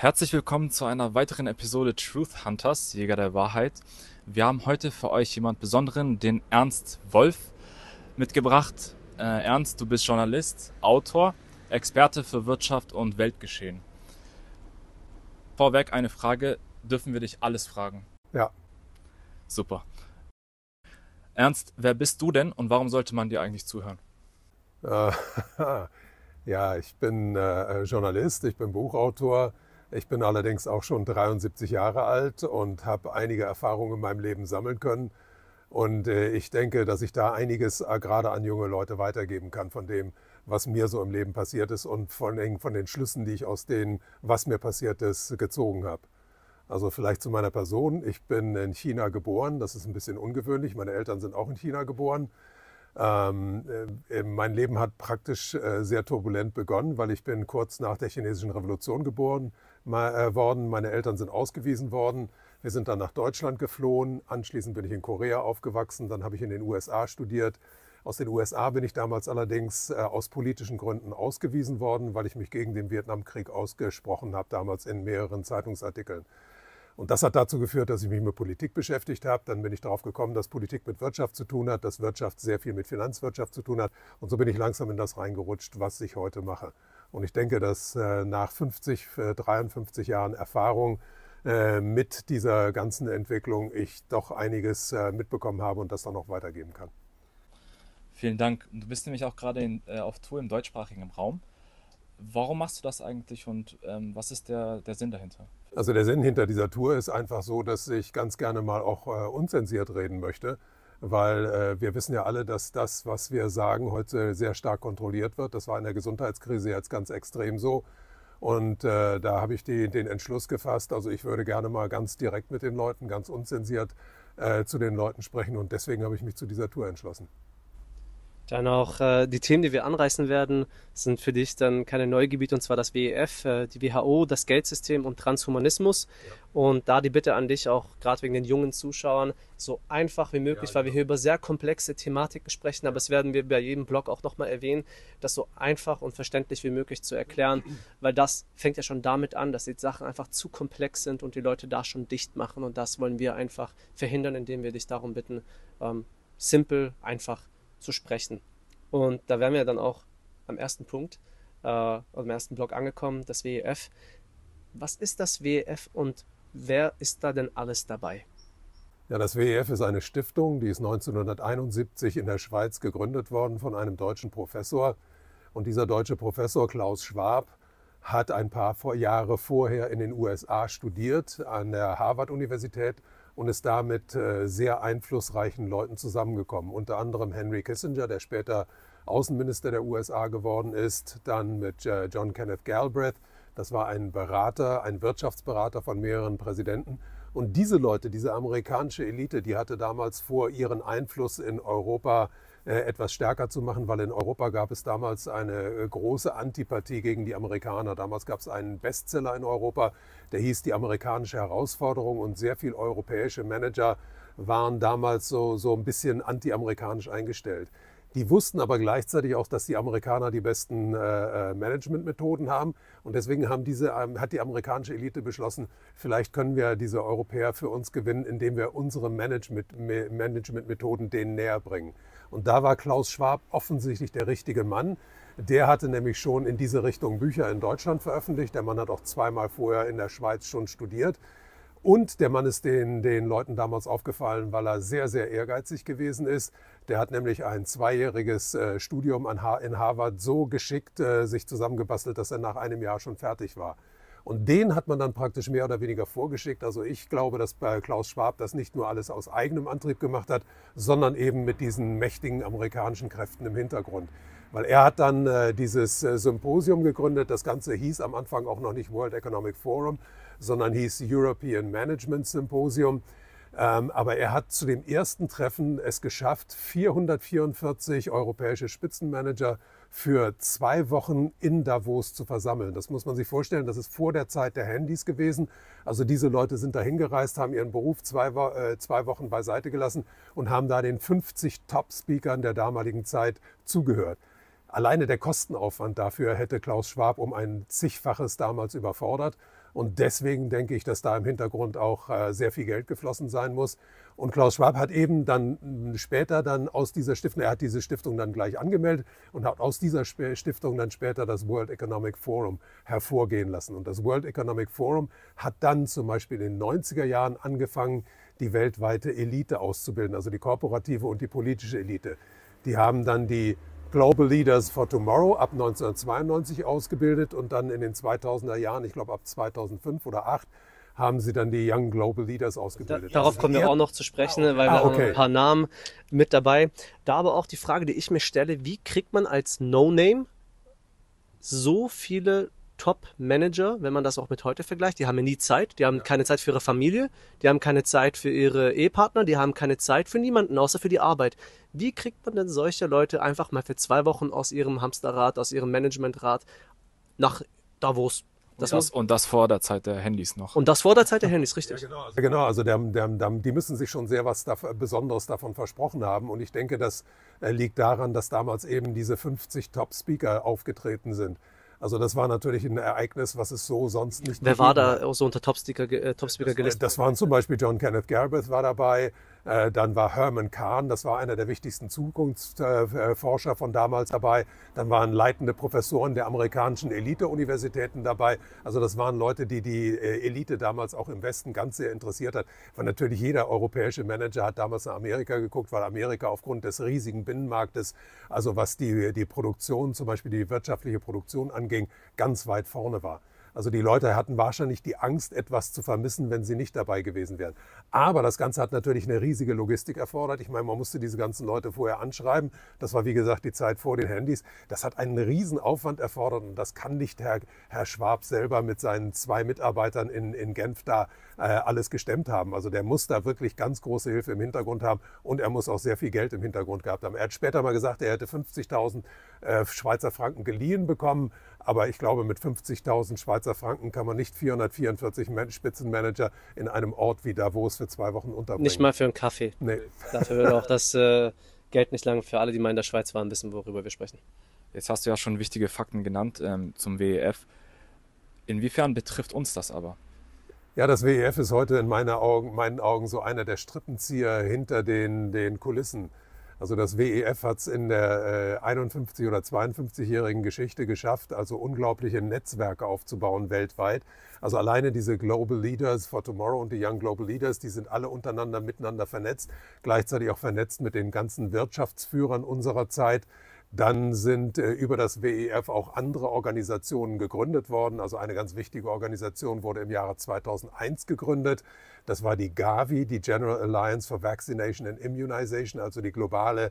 Herzlich willkommen zu einer weiteren Episode Truth Hunters, Jäger der Wahrheit. Wir haben heute für euch jemand Besonderen, den Ernst Wolf, mitgebracht. Äh, Ernst, du bist Journalist, Autor, Experte für Wirtschaft und Weltgeschehen. Vorweg eine Frage, dürfen wir dich alles fragen? Ja. Super. Ernst, wer bist du denn und warum sollte man dir eigentlich zuhören? Äh, ja, ich bin äh, Journalist, ich bin Buchautor, ich bin allerdings auch schon 73 Jahre alt und habe einige Erfahrungen in meinem Leben sammeln können. Und äh, ich denke, dass ich da einiges äh, gerade an junge Leute weitergeben kann von dem, was mir so im Leben passiert ist und vor allem von den Schlüssen, die ich aus dem, was mir passiert ist, gezogen habe. Also vielleicht zu meiner Person. Ich bin in China geboren. Das ist ein bisschen ungewöhnlich. Meine Eltern sind auch in China geboren. Ähm, äh, mein Leben hat praktisch sehr turbulent begonnen, weil ich bin kurz nach der chinesischen Revolution geboren. bin. Äh, worden. Meine Eltern sind ausgewiesen worden. Wir sind dann nach Deutschland geflohen. Anschließend bin ich in Korea aufgewachsen. Dann habe ich in den USA studiert. Aus den USA bin ich damals allerdings äh, aus politischen Gründen ausgewiesen worden, weil ich mich gegen den Vietnamkrieg ausgesprochen habe, damals in mehreren Zeitungsartikeln. Und das hat dazu geführt, dass ich mich mit Politik beschäftigt habe. Dann bin ich darauf gekommen, dass Politik mit Wirtschaft zu tun hat, dass Wirtschaft sehr viel mit Finanzwirtschaft zu tun hat. Und so bin ich langsam in das reingerutscht, was ich heute mache. Und ich denke, dass äh, nach 50, 53 äh, Jahren Erfahrung äh, mit dieser ganzen Entwicklung ich doch einiges mitbekommen habe und das dann auch weitergeben kann. Vielen Dank. Du bist nämlich auch gerade in, auf Tour im deutschsprachigen Raum. Warum machst du das eigentlich und ähm, was ist der, der Sinn dahinter? Also der Sinn hinter dieser Tour ist einfach so, dass ich ganz gerne mal auch äh, unzensiert reden möchte weil äh, wir wissen ja alle, dass das, was wir sagen, heute sehr stark kontrolliert wird. Das war in der Gesundheitskrise jetzt ganz extrem so. Und äh, da habe ich die, den Entschluss gefasst, also ich würde gerne mal ganz direkt mit den Leuten, ganz unzensiert äh, zu den Leuten sprechen. Und deswegen habe ich mich zu dieser Tour entschlossen. Dann auch äh, die Themen, die wir anreißen werden, sind für dich dann keine Neugebiete, und zwar das WEF, äh, die WHO, das Geldsystem und Transhumanismus. Ja. Und da die Bitte an dich auch, gerade wegen den jungen Zuschauern, so einfach wie möglich, ja, weil ja. wir genau. hier über sehr komplexe Thematiken sprechen, aber das werden wir bei jedem Blog auch nochmal erwähnen, das so einfach und verständlich wie möglich zu erklären, weil das fängt ja schon damit an, dass die Sachen einfach zu komplex sind und die Leute da schon dicht machen. Und das wollen wir einfach verhindern, indem wir dich darum bitten, ähm, simpel, einfach zu zu sprechen. Und da wären wir dann auch am ersten Punkt, äh, am ersten Block angekommen, das WEF. Was ist das WEF und wer ist da denn alles dabei? Ja, das WEF ist eine Stiftung, die ist 1971 in der Schweiz gegründet worden von einem deutschen Professor. Und dieser deutsche Professor Klaus Schwab hat ein paar Jahre vorher in den USA studiert an der Harvard-Universität und ist da damit äh, sehr einflussreichen Leuten zusammengekommen. Unter anderem Henry Kissinger, der später Außenminister der USA geworden ist, dann mit äh, John Kenneth Galbraith. Das war ein Berater, ein Wirtschaftsberater von mehreren Präsidenten. Und diese Leute, diese amerikanische Elite, die hatte damals vor, ihren Einfluss in Europa äh, etwas stärker zu machen, weil in Europa gab es damals eine äh, große Antipathie gegen die Amerikaner. Damals gab es einen Bestseller in Europa, der hieß Die amerikanische Herausforderung und sehr viele europäische Manager waren damals so, so ein bisschen antiamerikanisch eingestellt. Die wussten aber gleichzeitig auch, dass die Amerikaner die besten äh, äh, Managementmethoden haben. Und deswegen haben diese, ähm, hat die amerikanische Elite beschlossen, vielleicht können wir diese Europäer für uns gewinnen, indem wir unsere Managementmethoden denen näher bringen. Und da war Klaus Schwab offensichtlich der richtige Mann. Der hatte nämlich schon in diese Richtung Bücher in Deutschland veröffentlicht. Der Mann hat auch zweimal vorher in der Schweiz schon studiert. Und der Mann ist den, den Leuten damals aufgefallen, weil er sehr, sehr ehrgeizig gewesen ist. Der hat nämlich ein zweijähriges äh, Studium an ha in Harvard so geschickt äh, sich zusammengebastelt, dass er nach einem Jahr schon fertig war. Und den hat man dann praktisch mehr oder weniger vorgeschickt. Also ich glaube, dass bei Klaus Schwab das nicht nur alles aus eigenem Antrieb gemacht hat, sondern eben mit diesen mächtigen amerikanischen Kräften im Hintergrund. Weil er hat dann äh, dieses äh, Symposium gegründet. Das Ganze hieß am Anfang auch noch nicht World Economic Forum, sondern hieß European Management Symposium. Ähm, aber er hat zu dem ersten Treffen es geschafft, 444 europäische Spitzenmanager für zwei Wochen in Davos zu versammeln. Das muss man sich vorstellen, das ist vor der Zeit der Handys gewesen. Also diese Leute sind dahin gereist, haben ihren Beruf zwei, äh, zwei Wochen beiseite gelassen und haben da den 50 Top-Speakern der damaligen Zeit zugehört. Alleine der Kostenaufwand dafür hätte Klaus Schwab um ein zigfaches damals überfordert. Und deswegen denke ich, dass da im Hintergrund auch äh, sehr viel Geld geflossen sein muss. Und Klaus Schwab hat eben dann äh, später dann aus dieser Stiftung, er hat diese Stiftung dann gleich angemeldet und hat aus dieser Stiftung dann später das World Economic Forum hervorgehen lassen. Und das World Economic Forum hat dann zum Beispiel in den 90er Jahren angefangen, die weltweite Elite auszubilden, also die korporative und die politische Elite. Die haben dann die Global Leaders for Tomorrow ab 1992 ausgebildet und dann in den 2000er Jahren, ich glaube ab 2005 oder 2008, haben sie dann die Young Global Leaders ausgebildet. Da, darauf kommen wir auch noch zu sprechen, ne, weil wir ah, okay. haben ein paar Namen mit dabei. Da aber auch die Frage, die ich mir stelle, wie kriegt man als No-Name so viele Top-Manager, wenn man das auch mit heute vergleicht, die haben ja nie Zeit, die haben keine Zeit für ihre Familie, die haben keine Zeit für ihre Ehepartner, die haben keine Zeit für niemanden, außer für die Arbeit. Wie kriegt man denn solche Leute einfach mal für zwei Wochen aus ihrem Hamsterrad, aus ihrem Managementrad nach Davos? Das und, das, und das vor der Zeit der Handys noch. Und das vor der Zeit der Handys, richtig. Ja, genau, also, genau, also der, der, der, die müssen sich schon sehr was da, Besonderes davon versprochen haben. Und ich denke, das äh, liegt daran, dass damals eben diese 50 Top-Speaker aufgetreten sind. Also das war natürlich ein Ereignis, was es so sonst nicht gab. Wer war da auch so unter Topspeaker, äh, Topspeaker äh, gelistet? Das waren zum Beispiel John Kenneth Garbeth war dabei, äh, dann war Herman Kahn, das war einer der wichtigsten Zukunftsforscher von damals dabei. Dann waren leitende Professoren der amerikanischen Elite-Universitäten dabei. Also das waren Leute, die die äh, Elite damals auch im Westen ganz sehr interessiert hat. Weil natürlich jeder europäische Manager hat damals nach Amerika geguckt, weil Amerika aufgrund des riesigen Binnenmarktes, also was die, die Produktion, zum Beispiel die wirtschaftliche Produktion anging, ganz weit vorne war. Also die Leute hatten wahrscheinlich die Angst, etwas zu vermissen, wenn sie nicht dabei gewesen wären. Aber das Ganze hat natürlich eine riesige Logistik erfordert. Ich meine, man musste diese ganzen Leute vorher anschreiben. Das war, wie gesagt, die Zeit vor den Handys. Das hat einen riesen Aufwand erfordert und das kann nicht Herr, Herr Schwab selber mit seinen zwei Mitarbeitern in, in Genf da äh, alles gestemmt haben. Also der muss da wirklich ganz große Hilfe im Hintergrund haben und er muss auch sehr viel Geld im Hintergrund gehabt haben. Er hat später mal gesagt, er hätte 50.000 äh, Schweizer Franken geliehen bekommen. Aber ich glaube, mit 50.000 Schweizer Franken kann man nicht 444 Spitzenmanager in einem Ort wie Davos für zwei Wochen unterbringen. Nicht mal für einen Kaffee. Nee. Dafür würde auch das äh, Geld nicht lange Für alle, die mal in der Schweiz waren, wissen, worüber wir sprechen. Jetzt hast du ja schon wichtige Fakten genannt ähm, zum WEF. Inwiefern betrifft uns das aber? Ja, das WEF ist heute in meiner Augen, meinen Augen so einer der Strippenzieher hinter den, den Kulissen. Also das WEF hat es in der äh, 51 oder 52-jährigen Geschichte geschafft, also unglaubliche Netzwerke aufzubauen weltweit. Also alleine diese Global Leaders for Tomorrow und die Young Global Leaders, die sind alle untereinander miteinander vernetzt, gleichzeitig auch vernetzt mit den ganzen Wirtschaftsführern unserer Zeit. Dann sind äh, über das WEF auch andere Organisationen gegründet worden. Also eine ganz wichtige Organisation wurde im Jahre 2001 gegründet. Das war die GAVI, die General Alliance for Vaccination and Immunization, also die globale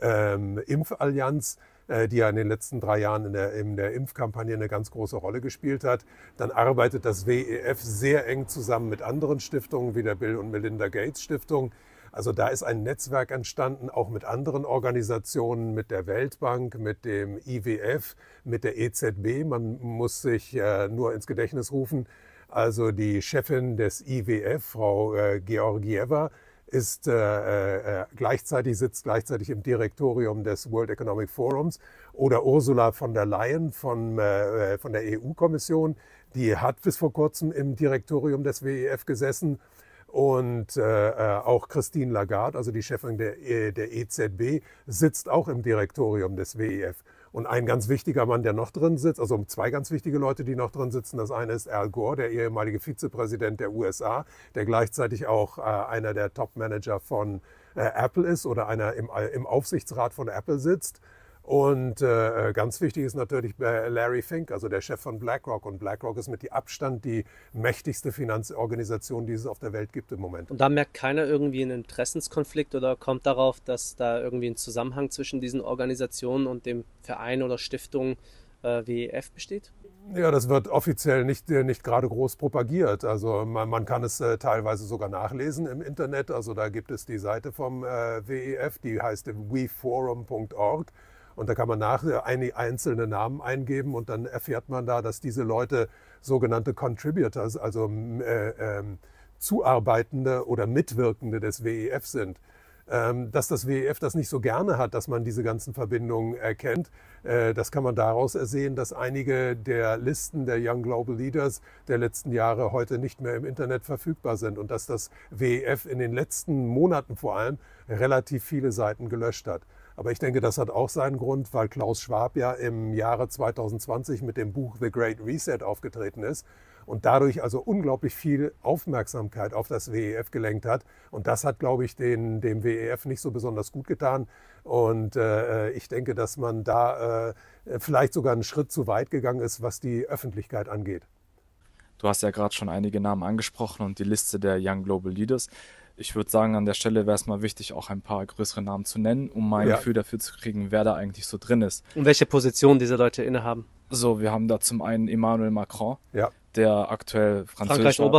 ähm, Impfallianz äh, die ja in den letzten drei Jahren in der, in der, Impfkampagne eine ganz große Rolle gespielt hat. Dann arbeitet das WEF sehr eng zusammen mit anderen Stiftungen wie der Bill und Melinda Gates Stiftung. Also da ist ein Netzwerk entstanden, auch mit anderen Organisationen, mit der Weltbank, mit dem IWF, mit der EZB. Man muss sich äh, nur ins Gedächtnis rufen. Also die Chefin des IWF, Frau äh, Georgieva, ist äh, äh, äh, gleichzeitig sitzt gleichzeitig im Direktorium des World Economic Forums oder Ursula von der Leyen von, äh, äh von der EU-Kommission, die hat bis vor kurzem im Direktorium des WEF gesessen. Und äh, äh, auch Christine Lagarde, also die Chefin der, äh, der EZB, sitzt auch im Direktorium des WEF. Und ein ganz wichtiger Mann, der noch drin sitzt, also zwei ganz wichtige Leute, die noch drin sitzen. Das eine ist Al Gore, der ehemalige Vizepräsident der USA, der gleichzeitig auch äh, einer der Top-Manager von äh, Apple ist oder einer im, im Aufsichtsrat von Apple sitzt. Und äh, äh, ganz wichtig ist natürlich Larry Fink, also der Chef von BlackRock. Und BlackRock ist mit die Abstand die mächtigste Finanzorganisation, die es auf der Welt gibt im Moment. Und da merkt keiner irgendwie einen Interessenskonflikt oder kommt darauf, dass da irgendwie ein Zusammenhang zwischen diesen Organisationen und dem Verein oder Stiftung äh, WEF besteht? Ja, das wird offiziell nicht, äh, nicht gerade groß propagiert. Also man, man kann es äh, teilweise sogar nachlesen im Internet. Also da gibt es die Seite vom äh, WEF, die heißt weforum.org. Und da kann man nach äh, einzelne Namen eingeben und dann erfährt man da, dass diese Leute sogenannte Contributors, also äh, äh, Zuarbeitende oder Mitwirkende des WEF sind ähm, dass das WEF das nicht so gerne hat, dass man diese ganzen Verbindungen erkennt. Äh, das kann man daraus ersehen, dass einige der Listen der Young Global Leaders der letzten Jahre heute nicht mehr im Internet verfügbar sind und dass das WEF in den letzten Monaten vor allem relativ viele Seiten gelöscht hat. Aber ich denke, das hat auch seinen Grund, weil Klaus Schwab ja im Jahre 2020 mit dem Buch The Great Reset aufgetreten ist und dadurch also unglaublich viel Aufmerksamkeit auf das WEF gelenkt hat. Und das hat, glaube ich, den, dem WEF nicht so besonders gut getan. Und äh, äh ich denke, dass man da äh, äh, vielleicht sogar einen Schritt zu weit gegangen ist, was die Öffentlichkeit angeht. Du hast ja gerade schon einige Namen angesprochen und die Liste der Young Global Leaders ich würde sagen, an der Stelle wäre es mal wichtig, auch ein paar größere Namen zu nennen, um mein ja. Gefühl dafür zu kriegen, wer da eigentlich so drin ist. Und welche Position diese Leute innehaben. So, wir haben da zum einen Emmanuel Macron, ja. der aktuell französischer,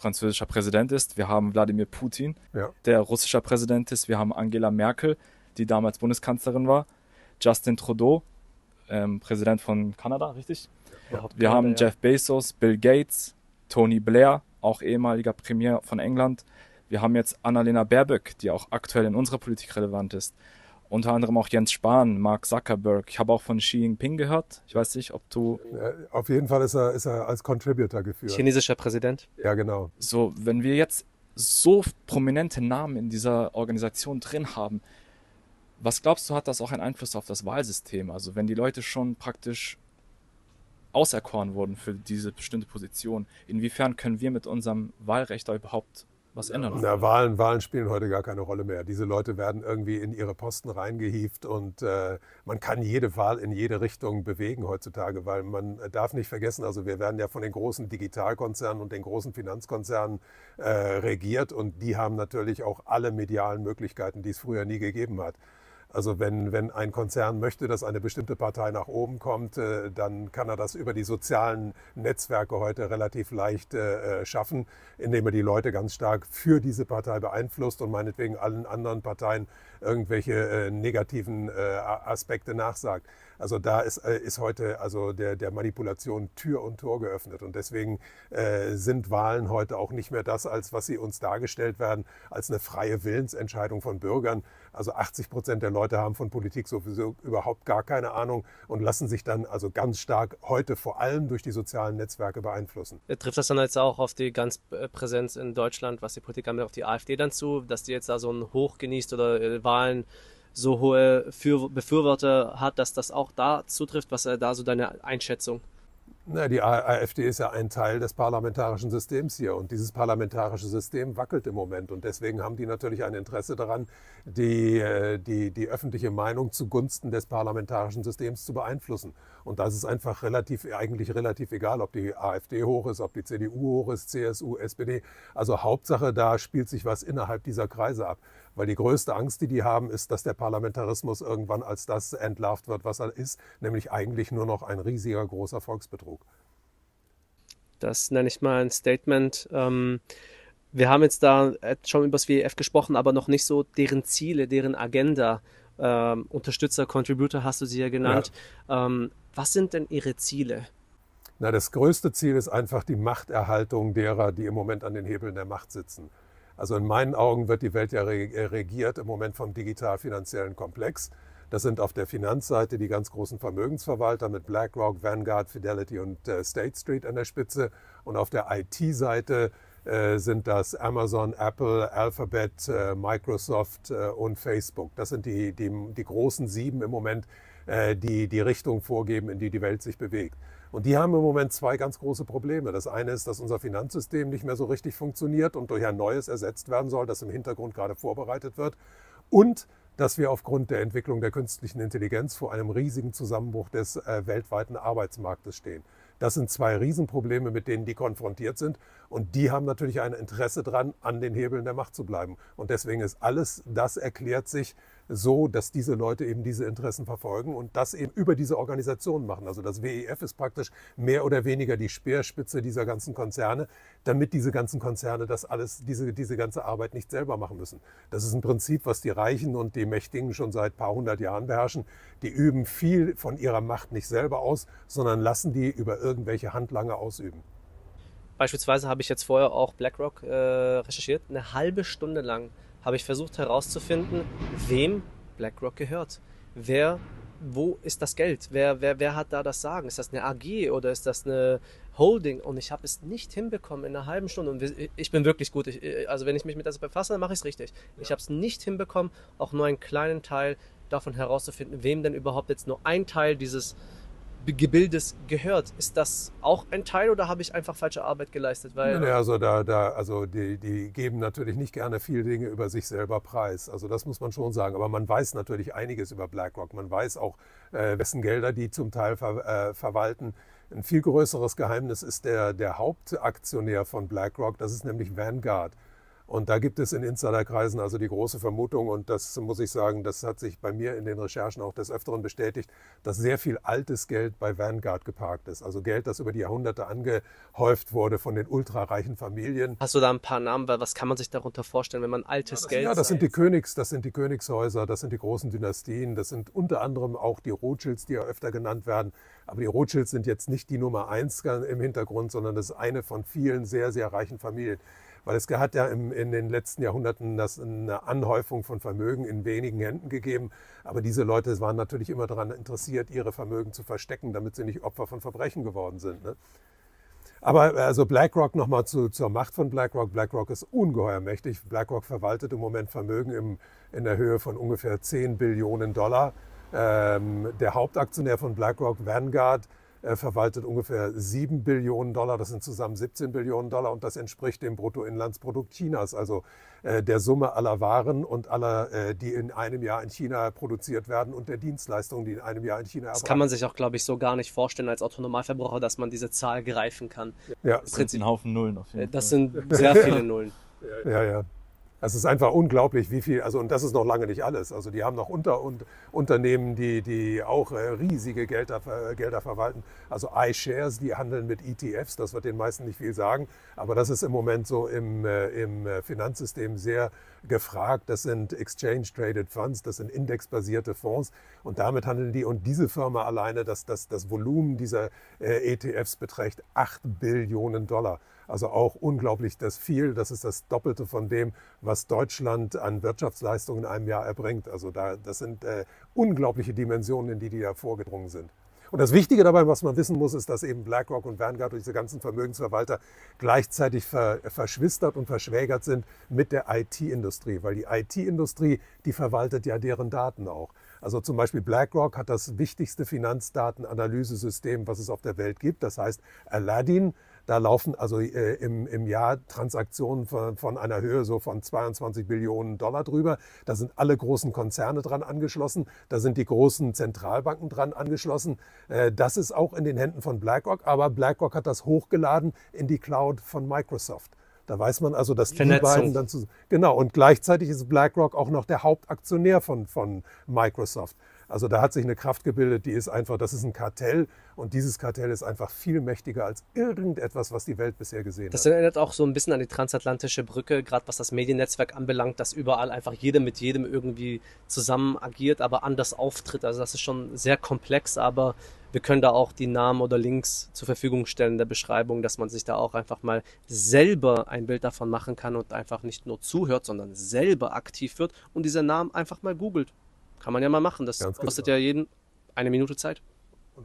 französischer Präsident ist. Wir haben Wladimir Putin, ja. der russischer Präsident ist. Wir haben Angela Merkel, die damals Bundeskanzlerin war. Justin Trudeau, ähm, Präsident von Kanada, richtig? wir haben Jeff Bezos, Bill Gates, Tony Blair, auch ehemaliger Premier von England. Wir haben jetzt Annalena Baerböck, die auch aktuell in unserer Politik relevant ist. Unter anderem auch Jens Spahn, Mark Zuckerberg. Ich habe auch von Xi Jinping gehört. Ich weiß nicht, ob du. Ja, äh, auf jeden Fall ist er, ist er als Contributor geführt. Chinesischer Präsident. Ja, genau. So, wenn wir jetzt so prominente Namen in dieser Organisation drin haben, was glaubst du, hat das auch einen Einfluss auf das Wahlsystem? Also, wenn die Leute schon praktisch auserkoren wurden für diese bestimmte Position, inwiefern können wir mit unserem Wahlrecht da überhaupt was ändern? Na, Wahlen, Wahlen spielen heute gar keine Rolle mehr. Diese Leute werden irgendwie in ihre Posten reingehieft und äh, man kann jede Wahl in jede Richtung bewegen heutzutage, weil man äh, darf nicht vergessen, also wir werden ja von den großen Digitalkonzernen und den großen Finanzkonzernen äh, regiert und die haben natürlich auch alle medialen Möglichkeiten, die es früher nie gegeben hat. Also wenn, wenn ein Konzern möchte, dass eine bestimmte Partei nach oben kommt, äh, dann kann er das über die sozialen Netzwerke heute relativ leicht äh, äh schaffen, indem er die Leute ganz stark für diese Partei beeinflusst und meinetwegen allen anderen Parteien irgendwelche äh, negativen äh, Aspekte nachsagt. Also da ist, äh, ist heute also der, der Manipulation Tür und Tor geöffnet. Und deswegen äh, sind Wahlen heute auch nicht mehr das, als was sie uns dargestellt werden, als eine freie Willensentscheidung von Bürgern. Also 80 Prozent der Leute haben von Politik sowieso überhaupt gar keine Ahnung und lassen sich dann also ganz stark heute vor allem durch die sozialen Netzwerke beeinflussen. Äh, trifft das dann jetzt auch auf die ganz äh, Präsenz in Deutschland, was die Politik anbelangt, auf die AfD dann zu, dass die jetzt da so ein Hoch genießt oder Wahlen so hohe Für Befürworter hat, dass das auch da zutrifft? Was ist äh, da so deine Einschätzung? Na, die AfD ist ja ein Teil des parlamentarischen Systems hier und dieses parlamentarische System wackelt im Moment und deswegen haben die natürlich ein Interesse daran, die, äh, die, die öffentliche Meinung zugunsten des parlamentarischen Systems zu beeinflussen. Und das ist einfach relativ, eigentlich relativ egal, ob die AfD hoch ist, ob die CDU hoch ist, CSU, SPD. Also Hauptsache, da spielt sich was innerhalb dieser Kreise ab weil die größte Angst, die die haben, ist, dass der Parlamentarismus irgendwann als das entlarvt wird, was er ist, nämlich eigentlich nur noch ein riesiger, großer Volksbetrug. Das nenne ich mal ein Statement. Ähm wir haben jetzt da schon über das WEF gesprochen, aber noch nicht so deren Ziele, deren Agenda. Ähm, Unterstützer, Contributor hast du sie ja genannt. Ja. Ähm, was sind denn ihre Ziele? Na, das größte Ziel ist einfach die Machterhaltung derer, die im Moment an den Hebeln der Macht sitzen. Also in meinen Augen wird die Welt ja äh, regiert im Moment vom digital-finanziellen Komplex. Das sind auf der Finanzseite die ganz großen Vermögensverwalter mit BlackRock, Vanguard, Fidelity und äh, State Street an der Spitze. Und auf der IT-Seite äh, sind das Amazon, Apple, Alphabet, Microsoft und Facebook. Das sind die, die, die großen sieben im Moment, die die Richtung vorgeben, in die die Welt sich bewegt. Und die haben im Moment zwei ganz große Probleme. Das eine ist, dass unser Finanzsystem nicht mehr so richtig funktioniert und durch ein neues ersetzt werden soll, das im Hintergrund gerade vorbereitet wird. Und dass wir aufgrund der Entwicklung der künstlichen Intelligenz vor einem riesigen Zusammenbruch des äh, weltweiten Arbeitsmarktes stehen. Das sind zwei Riesenprobleme, mit denen die konfrontiert sind. Und die haben natürlich ein Interesse daran, an den Hebeln der Macht zu bleiben. Und deswegen ist alles das erklärt sich so, dass diese Leute eben diese Interessen verfolgen und das eben über diese Organisation machen. Also das WEF ist praktisch mehr oder weniger die Speerspitze dieser ganzen Konzerne, damit diese ganzen Konzerne das alles, diese, diese ganze Arbeit nicht selber machen müssen. Das ist ein Prinzip, was die Reichen und die Mächtigen schon seit paar hundert Jahren beherrschen. Die üben viel von ihrer Macht nicht selber aus, sondern lassen die über irgendwelche Handlanger ausüben. Beispielsweise habe ich jetzt vorher auch BlackRock äh, recherchiert, eine halbe Stunde lang habe ich versucht herauszufinden, wem BlackRock gehört. Wer, wo ist das Geld? Wer, wer, wer hat da das Sagen? Ist das eine AG oder ist das eine Holding? Und ich habe es nicht hinbekommen in einer halben Stunde. Und ich bin wirklich gut. Ich, also wenn ich mich mit das befasse, dann mache ich es richtig. Ja. Ich habe es nicht hinbekommen, auch nur einen kleinen Teil davon herauszufinden, wem denn überhaupt jetzt nur ein Teil dieses Gebildes gehört. Ist das auch ein Teil oder habe ich einfach falsche Arbeit geleistet? Weil nee, also da, da, also die, die geben natürlich nicht gerne viele Dinge über sich selber preis. Also das muss man schon sagen. Aber man weiß natürlich einiges über BlackRock. Man weiß auch, äh, wessen Gelder die zum Teil ver, äh, verwalten. Ein viel größeres Geheimnis ist der, der Hauptaktionär von BlackRock. Das ist nämlich Vanguard. Und da gibt es in Insiderkreisen also die große Vermutung, und das muss ich sagen, das hat sich bei mir in den Recherchen auch des Öfteren bestätigt, dass sehr viel altes Geld bei Vanguard geparkt ist. Also Geld, das über die Jahrhunderte angehäuft wurde von den ultrareichen Familien. Hast du da ein paar Namen? Weil was kann man sich darunter vorstellen, wenn man altes ja, das, Geld? Ja, das sind die Königs, das sind die Königshäuser, das sind die großen Dynastien, das sind unter anderem auch die Rothschilds, die ja öfter genannt werden. Aber die Rothschilds sind jetzt nicht die Nummer eins im Hintergrund, sondern das ist eine von vielen sehr, sehr reichen Familien. Weil es hat ja im, in den letzten Jahrhunderten das eine Anhäufung von Vermögen in wenigen Händen gegeben. Aber diese Leute waren natürlich immer daran interessiert, ihre Vermögen zu verstecken, damit sie nicht Opfer von Verbrechen geworden sind. Ne? Aber also BlackRock nochmal zu, zur Macht von BlackRock. BlackRock ist ungeheuer mächtig. BlackRock verwaltet im Moment Vermögen im, in der Höhe von ungefähr 10 Billionen Dollar. Ähm, der Hauptaktionär von BlackRock, Vanguard, äh, verwaltet ungefähr 7 Billionen Dollar, das sind zusammen 17 Billionen Dollar und das entspricht dem Bruttoinlandsprodukt Chinas, also äh, der Summe aller Waren und aller, äh, die in einem Jahr in China produziert werden und der Dienstleistungen, die in einem Jahr in China erbracht Das kann man sich auch, glaube ich, so gar nicht vorstellen als Autonomalverbraucher, dass man diese Zahl greifen kann. Ja. Das sind ein Haufen Nullen auf jeden äh, Fall. Das sind sehr viele Nullen. ja. ja. ja. Es ist einfach unglaublich, wie viel, also und das ist noch lange nicht alles. Also die haben noch Unter und Unternehmen, die, die auch äh, riesige Gelder, äh, Gelder verwalten. Also iShares, die handeln mit ETFs, das wird den meisten nicht viel sagen. Aber das ist im Moment so im, äh, im Finanzsystem sehr gefragt. Das sind Exchange Traded Funds, das sind indexbasierte Fonds und damit handeln die. Und diese Firma alleine, dass das, das Volumen dieser äh, ETFs beträgt 8 Billionen Dollar. Also auch unglaublich das viel. Das ist das Doppelte von dem, was Deutschland an Wirtschaftsleistungen in einem Jahr erbringt. Also da, das sind äh, unglaubliche Dimensionen, in die die da vorgedrungen sind. Und das Wichtige dabei, was man wissen muss, ist, dass eben BlackRock und Vanguard und diese ganzen Vermögensverwalter gleichzeitig ver verschwistert und verschwägert sind mit der IT-Industrie, weil die IT-Industrie, die verwaltet ja deren Daten auch. Also zum Beispiel BlackRock hat das wichtigste Finanzdatenanalysesystem, was es auf der Welt gibt. Das heißt Aladdin, da laufen also äh, im, im Jahr Transaktionen von, von, einer Höhe so von 22 Billionen Dollar drüber. Da sind alle großen Konzerne dran angeschlossen. Da sind die großen Zentralbanken dran angeschlossen. Äh, das ist auch in den Händen von BlackRock. Aber BlackRock hat das hochgeladen in die Cloud von Microsoft. Da weiß man also, dass Vernetzung. die beiden dann zusammen. Genau, und gleichzeitig ist BlackRock auch noch der Hauptaktionär von, von Microsoft. Also da hat sich eine Kraft gebildet, die ist einfach, das ist ein Kartell und dieses Kartell ist einfach viel mächtiger als irgendetwas, was die Welt bisher gesehen das hat. Das erinnert auch so ein bisschen an die transatlantische Brücke, gerade was das Mediennetzwerk anbelangt, dass überall einfach jeder mit jedem irgendwie zusammen agiert, aber anders auftritt. Also das ist schon sehr komplex, aber wir können da auch die Namen oder Links zur Verfügung stellen in der Beschreibung, dass man sich da auch einfach mal selber ein Bild davon machen kann und einfach nicht nur zuhört, sondern selber aktiv wird und diese Namen einfach mal googelt. Kann man ja mal machen. Das Ganz genau. kostet genau. ja jeden eine Minute Zeit.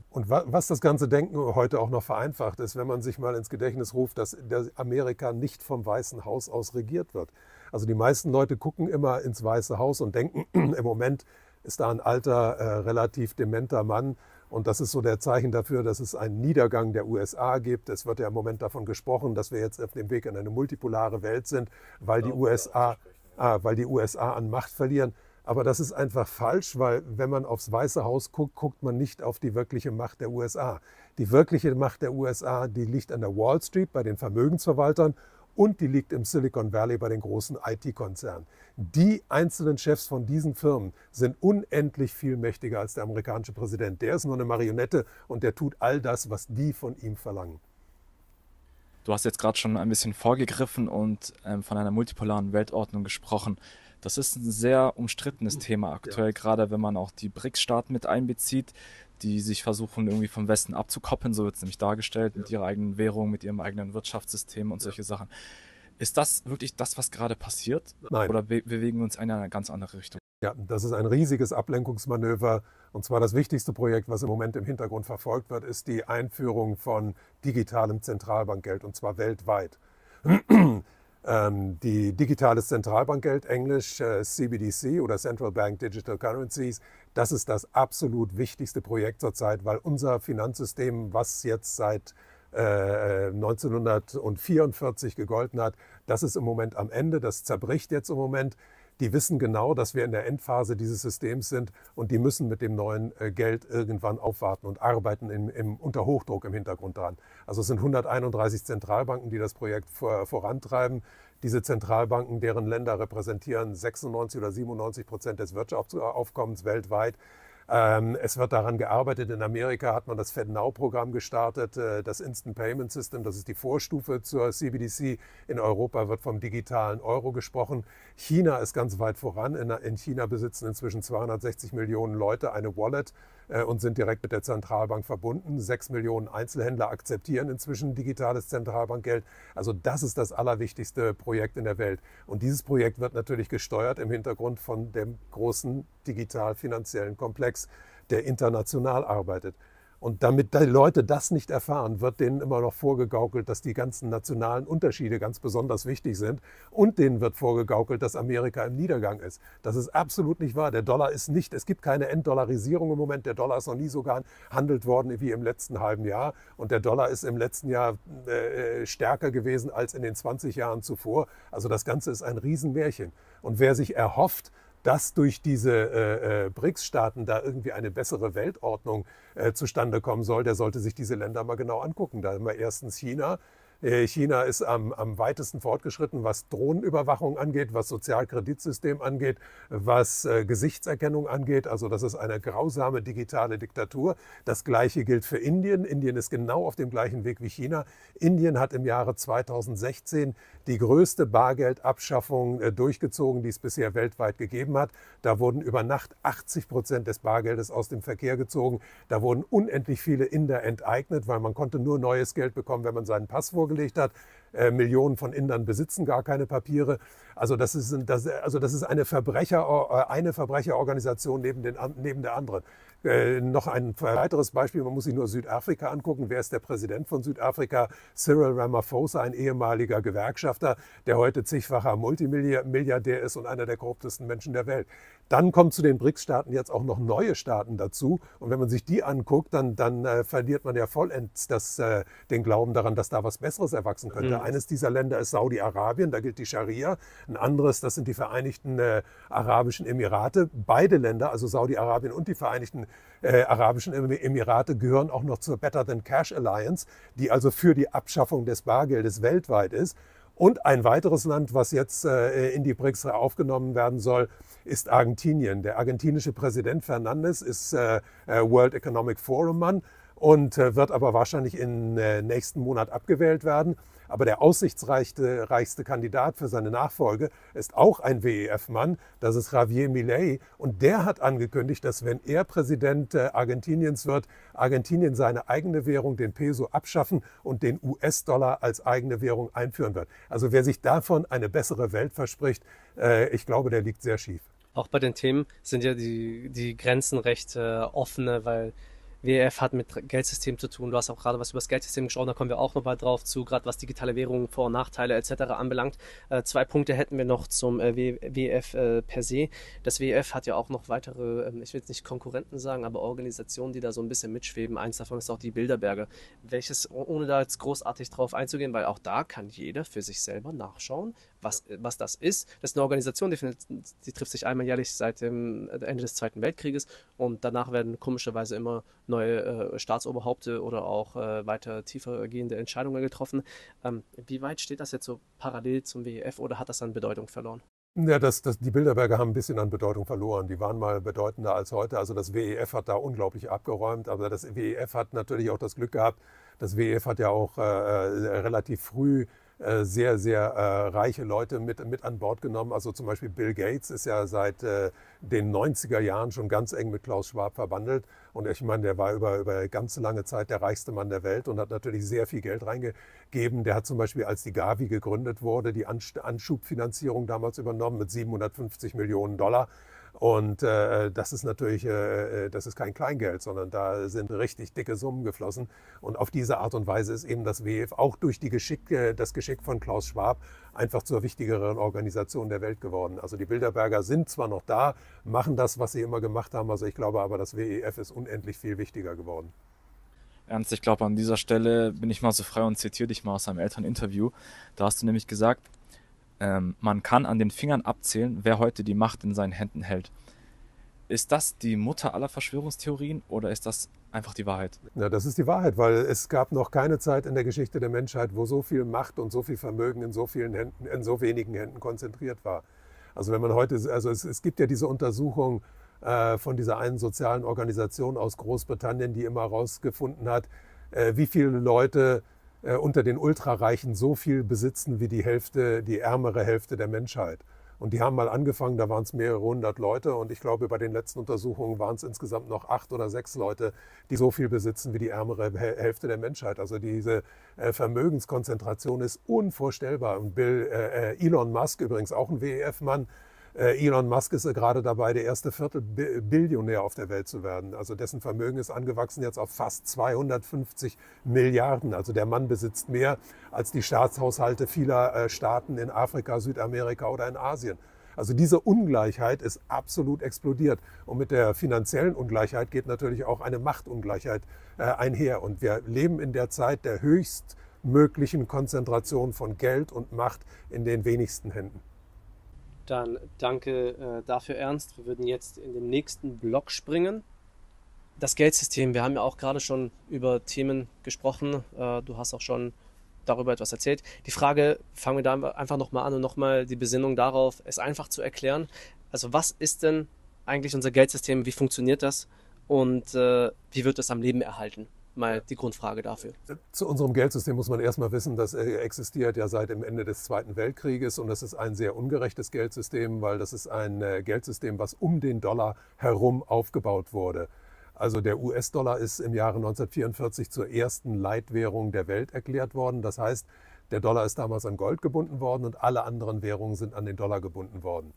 Und was das ganze Denken heute auch noch vereinfacht ist, wenn man sich mal ins Gedächtnis ruft, dass Amerika nicht vom Weißen Haus aus regiert wird. Also die meisten Leute gucken immer ins Weiße Haus und denken, im Moment ist da ein alter, äh, relativ dementer Mann. Und das ist so der Zeichen dafür, dass es einen Niedergang der USA gibt. Es wird ja im Moment davon gesprochen, dass wir jetzt auf dem Weg in eine multipolare Welt sind, weil die USA, genau. ah, weil die USA an Macht verlieren. Aber das ist einfach falsch, weil wenn man aufs Weiße Haus guckt, guckt man nicht auf die wirkliche Macht der USA. Die wirkliche Macht der USA, die liegt an der Wall Street bei den Vermögensverwaltern und die liegt im Silicon Valley bei den großen IT-Konzernen. Die einzelnen Chefs von diesen Firmen sind unendlich viel mächtiger als der amerikanische Präsident. Der ist nur eine Marionette und der tut all das, was die von ihm verlangen. Du hast jetzt gerade schon ein bisschen vorgegriffen und ähm, von einer multipolaren Weltordnung gesprochen. Das ist ein sehr umstrittenes Thema aktuell, ja. gerade wenn man auch die BRICS-Staaten mit einbezieht, die sich versuchen, irgendwie vom Westen abzukoppeln, so wird es nämlich dargestellt, ja. mit ihrer eigenen Währung, mit ihrem eigenen Wirtschaftssystem und ja. solche Sachen. Ist das wirklich das, was gerade passiert? Nein. Oder be bewegen wir uns in eine ganz andere Richtung? Ja, das ist ein riesiges Ablenkungsmanöver. Und zwar das wichtigste Projekt, was im Moment im Hintergrund verfolgt wird, ist die Einführung von digitalem Zentralbankgeld und zwar weltweit. Ähm, die digitales Zentralbankgeld, Englisch CBDC äh, oder Central Bank Digital Currencies, das ist das absolut wichtigste Projekt zurzeit, weil unser Finanzsystem, was jetzt seit 1944 äh, gegolten hat, das ist im Moment am Ende, das zerbricht jetzt im Moment die wissen genau, dass wir in der Endphase dieses Systems sind und die müssen mit dem neuen äh, Geld irgendwann aufwarten und arbeiten im, im, unter Hochdruck im Hintergrund dran. Also es sind 131 Zentralbanken, die das Projekt vor, vorantreiben. Diese Zentralbanken, deren Länder repräsentieren 96 oder 97 Prozent des Wirtschaftsaufkommens äh, weltweit. Ähm, es wird daran gearbeitet. In Amerika hat man das FedNow-Programm gestartet, äh, das Instant Payment System, das ist die Vorstufe zur CBDC. In Europa wird vom digitalen Euro gesprochen. China ist ganz weit voran. In China besitzen inzwischen 260 Millionen Leute eine Wallet. Äh, und sind direkt mit der Zentralbank verbunden. Sechs Millionen Einzelhändler akzeptieren inzwischen digitales Zentralbankgeld. Also das ist das allerwichtigste Projekt in der Welt. Und dieses Projekt wird natürlich gesteuert im Hintergrund von dem großen digital-finanziellen Komplex, der international arbeitet. Und damit die Leute das nicht erfahren, wird denen immer noch vorgegaukelt, dass die ganzen nationalen Unterschiede ganz besonders wichtig sind. Und denen wird vorgegaukelt, dass Amerika im Niedergang ist. Das ist absolut nicht wahr. Der Dollar ist nicht, es gibt keine Enddollarisierung im Moment. Der Dollar ist noch nie so gehandelt worden wie im letzten halben Jahr. Und der Dollar ist im letzten Jahr äh, stärker gewesen als in den 20 Jahren zuvor. Also das Ganze ist ein Riesenmärchen. Und wer sich erhofft, dass durch diese äh, äh, BRICS-Staaten da irgendwie eine bessere Weltordnung äh, zustande kommen soll, der sollte sich diese Länder mal genau angucken. Da haben wir erstens China, äh, China ist am, am weitesten fortgeschritten, was Drohnenüberwachung angeht, was Sozialkreditsystem angeht, was äh, Gesichtserkennung angeht. Also das ist eine grausame digitale Diktatur. Das gleiche gilt für Indien. Indien ist genau auf dem gleichen Weg wie China. Indien hat im Jahre 2016 die größte Bargeldabschaffung äh, durchgezogen, die es bisher weltweit gegeben hat. Da wurden über Nacht 80 Prozent des Bargeldes aus dem Verkehr gezogen. Da wurden unendlich viele Inder enteignet, weil man konnte nur neues Geld bekommen, wenn man seinen Pass vorgesetzt vorgelegt hat. Äh, Millionen von Indern besitzen gar keine Papiere. Also das ist, das, also das ist eine, Verbrecher, äh, eine Verbrecherorganisation neben, den, neben der anderen. Äh, noch ein weiteres Beispiel, man muss sich nur Südafrika angucken. Wer ist der Präsident von Südafrika? Cyril Ramaphosa, ein ehemaliger Gewerkschafter, der heute zigfacher Multimilliardär ist und einer der korruptesten Menschen der Welt. Dann kommen zu den BRICS-Staaten jetzt auch noch neue Staaten dazu. Und wenn man sich die anguckt, dann, dann äh, verliert man ja vollends das, äh, den Glauben daran, dass da was Besseres erwachsen könnte. Mhm. Eines dieser Länder ist Saudi-Arabien, da gilt die Scharia. Ein anderes, das sind die Vereinigten äh, Arabischen Emirate. Beide Länder, also Saudi-Arabien und die Vereinigten äh, Arabischen Emirate, gehören auch noch zur Better Than Cash Alliance, die also für die Abschaffung des Bargeldes weltweit ist. Und ein weiteres Land, was jetzt äh, in die BRICS aufgenommen werden soll, ist Argentinien. Der argentinische Präsident Fernandez ist äh, äh, World Economic Forum Mann und wird aber wahrscheinlich im nächsten Monat abgewählt werden. Aber der aussichtsreichste Kandidat für seine Nachfolge ist auch ein WEF-Mann, das ist Javier Milei. Und der hat angekündigt, dass wenn er Präsident äh, Argentiniens wird, Argentinien seine eigene Währung, den Peso, abschaffen und den US-Dollar als eigene Währung einführen wird. Also wer sich davon eine bessere Welt verspricht, äh, ich glaube, der liegt sehr schief. Auch bei den Themen sind ja die, die Grenzen recht äh, offene, weil WEF hat mit Geldsystem zu tun. Du hast auch gerade was über das Geldsystem gesprochen, da kommen wir auch nochmal drauf zu, gerade was digitale Währungen, Vor- und Nachteile etc. anbelangt. Äh, zwei Punkte hätten wir noch zum äh, WEF äh, per se. Das WEF hat ja auch noch weitere, ähm, ich will es nicht Konkurrenten sagen, aber Organisationen, die da so ein bisschen mitschweben. Eins davon ist auch die Bilderberge. Welches, ohne da jetzt großartig drauf einzugehen, weil auch da kann jeder für sich selber nachschauen, was, was das ist. Das ist eine Organisation, die, findet, die trifft sich einmal jährlich seit dem äh, Ende des Zweiten Weltkrieges und danach werden komischerweise immer neue äh, Staatsoberhaupte oder auch äh, weiter tiefer gehende Entscheidungen getroffen. Ähm, wie weit steht das jetzt so parallel zum WEF oder hat das an Bedeutung verloren? Ja, das, das, die Bilderberger haben ein bisschen an Bedeutung verloren. Die waren mal bedeutender als heute. Also das WEF hat da unglaublich abgeräumt, aber das WEF hat natürlich auch das Glück gehabt. Das WEF hat ja auch äh, äh relativ früh äh, sehr, sehr äh, reiche Leute mit, mit an Bord genommen. Also zum Beispiel Bill Gates ist ja seit äh, den 90er Jahren schon ganz eng mit Klaus Schwab verwandelt. Und ich meine, der war über, über ganz lange Zeit der reichste Mann der Welt und hat natürlich sehr viel Geld reingegeben. Der hat zum Beispiel, als die Gavi gegründet wurde, die Anschubfinanzierung damals übernommen mit 750 Millionen Dollar. Und äh, äh, das ist natürlich, äh, äh, das ist kein Kleingeld, sondern da sind richtig dicke Summen geflossen. Und auf diese Art und Weise ist eben das WEF auch durch die Geschick, äh, das Geschick von Klaus Schwab einfach zur wichtigeren Organisation der Welt geworden. Also die Bilderberger sind zwar noch da, machen das, was sie immer gemacht haben. Also ich glaube aber, das WEF ist unendlich viel wichtiger geworden. Ernst, ich glaube, an dieser Stelle bin ich mal so frei und zitiere dich mal aus einem Elterninterview. Da hast du nämlich gesagt, ähm, man kann an den Fingern abzählen, wer heute die Macht in seinen Händen hält. Ist das die Mutter aller Verschwörungstheorien oder ist das einfach die Wahrheit? Ja, das ist die Wahrheit, weil es gab noch keine Zeit in der Geschichte der Menschheit, wo so viel Macht und so viel Vermögen in so vielen Händen, in so wenigen Händen konzentriert war. Also wenn man heute, also es, es gibt ja diese Untersuchung äh, von dieser einen sozialen Organisation aus Großbritannien, die immer herausgefunden hat, äh, wie viele Leute äh, unter den Ultrareichen so viel besitzen wie die Hälfte, die ärmere Hälfte der Menschheit. Und die haben mal angefangen, da waren es mehrere hundert Leute und ich glaube, bei den letzten Untersuchungen waren es insgesamt noch acht oder sechs Leute, die so viel besitzen wie die ärmere Hälfte der Menschheit. Also diese äh, Vermögenskonzentration ist unvorstellbar. Und Bill, äh, äh Elon Musk übrigens auch ein WEF-Mann, äh, Elon Musk ist gerade dabei, der erste Viertelbillionär auf der Welt zu werden. Also dessen Vermögen ist angewachsen jetzt auf fast 250 Milliarden. Also der Mann besitzt mehr als die Staatshaushalte vieler äh, Staaten in Afrika, Südamerika oder in Asien. Also diese Ungleichheit ist absolut explodiert. Und mit der finanziellen Ungleichheit geht natürlich auch eine Machtungleichheit äh, einher. Und wir leben in der Zeit der höchstmöglichen Konzentration von Geld und Macht in den wenigsten Händen. Dann danke äh, dafür, Ernst. Wir würden jetzt in den nächsten Block springen. Das Geldsystem. Wir haben ja auch gerade schon über Themen gesprochen. Äh, du hast auch schon darüber etwas erzählt. Die Frage, fangen wir da einfach nochmal an und nochmal die Besinnung darauf, es einfach zu erklären. Also was ist denn eigentlich unser Geldsystem? Wie funktioniert das? Und äh, wie wird es am Leben erhalten? mal die Grundfrage dafür. Zu unserem Geldsystem muss man erstmal wissen, dass existiert ja seit dem Ende des Zweiten Weltkrieges und das ist ein sehr ungerechtes Geldsystem, weil das ist ein äh, Geldsystem, was um den Dollar herum aufgebaut wurde. Also der US-Dollar ist im Jahre 1944 zur ersten Leitwährung der Welt erklärt worden. Das heißt, der Dollar ist damals an Gold gebunden worden und alle anderen Währungen sind an den Dollar gebunden worden.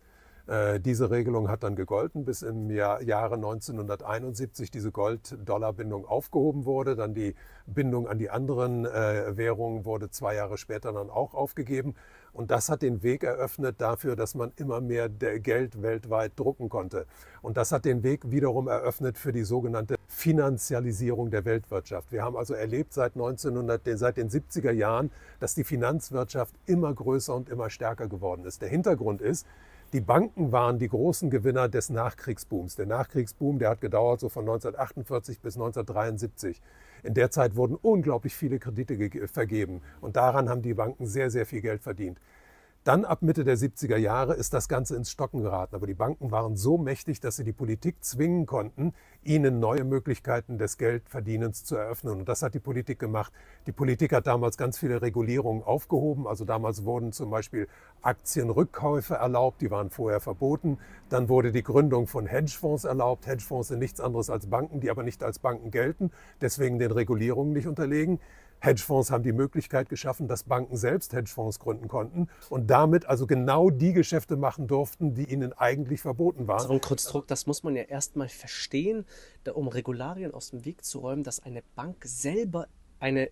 Äh, diese Regelung hat dann gegolten, bis im Jahr, Jahre 1971 diese Gold-Dollar-Bindung aufgehoben wurde. Dann die Bindung an die anderen äh, Währungen wurde zwei Jahre später dann auch aufgegeben. Und das hat den Weg eröffnet dafür, dass man immer mehr Geld weltweit drucken konnte. Und das hat den Weg wiederum eröffnet für die sogenannte Finanzialisierung der Weltwirtschaft. Wir haben also erlebt seit, 1900, seit den 70er Jahren, dass die Finanzwirtschaft immer größer und immer stärker geworden ist. Der Hintergrund ist, die Banken waren die großen Gewinner des Nachkriegsbooms. Der Nachkriegsboom, der hat gedauert so von 1948 bis 1973. In der Zeit wurden unglaublich viele Kredite vergeben und daran haben die Banken sehr, sehr viel Geld verdient. Dann ab Mitte der 70er Jahre ist das Ganze ins Stocken geraten. Aber die Banken waren so mächtig, dass sie die Politik zwingen konnten, ihnen neue Möglichkeiten des Geldverdienens zu eröffnen. Und das hat die Politik gemacht. Die Politik hat damals ganz viele Regulierungen aufgehoben. Also damals wurden zum Beispiel Aktienrückkäufe erlaubt, die waren vorher verboten. Dann wurde die Gründung von Hedgefonds erlaubt. Hedgefonds sind nichts anderes als Banken, die aber nicht als Banken gelten, deswegen den Regulierungen nicht unterlegen. Hedgefonds haben die Möglichkeit geschaffen, dass Banken selbst Hedgefonds gründen konnten und damit also genau die Geschäfte machen durften, die ihnen eigentlich verboten waren. So ein Konstrukt, das muss man ja erstmal verstehen, um Regularien aus dem Weg zu räumen, dass eine Bank selber eine,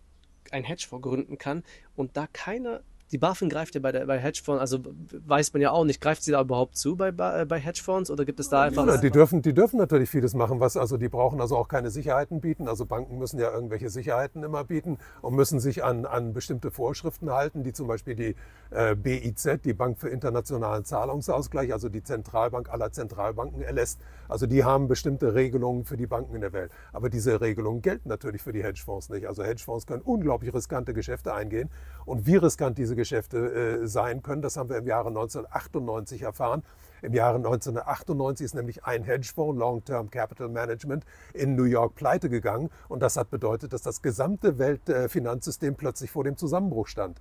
ein Hedgefonds gründen kann und da keiner die BaFin greift ja bei, der, bei Hedgefonds, also weiß man ja auch nicht, greift sie da überhaupt zu bei, bei äh, Hedgefonds oder gibt es da einfach... Ja, die, dürfen, die dürfen natürlich vieles machen, was also die brauchen also auch keine Sicherheiten bieten. Also Banken müssen ja irgendwelche Sicherheiten immer bieten und müssen sich an, an bestimmte Vorschriften halten, die zum Beispiel die äh, BIZ, die Bank für internationalen Zahlungsausgleich, also die Zentralbank aller Zentralbanken erlässt. Also die haben bestimmte Regelungen für die Banken in der Welt. Aber diese Regelungen gelten natürlich für die Hedgefonds nicht. Also Hedgefonds können unglaublich riskante Geschäfte eingehen und wie riskant diese Geschäfte Ladengeschäfte äh, sein können. Das haben wir im Jahre 1998 erfahren. Im Jahre 1998 ist nämlich ein Hedgefonds, Long-Term Capital Management, in New York pleite gegangen. Und das hat bedeutet, dass das gesamte Weltfinanzsystem äh, plötzlich vor dem Zusammenbruch stand.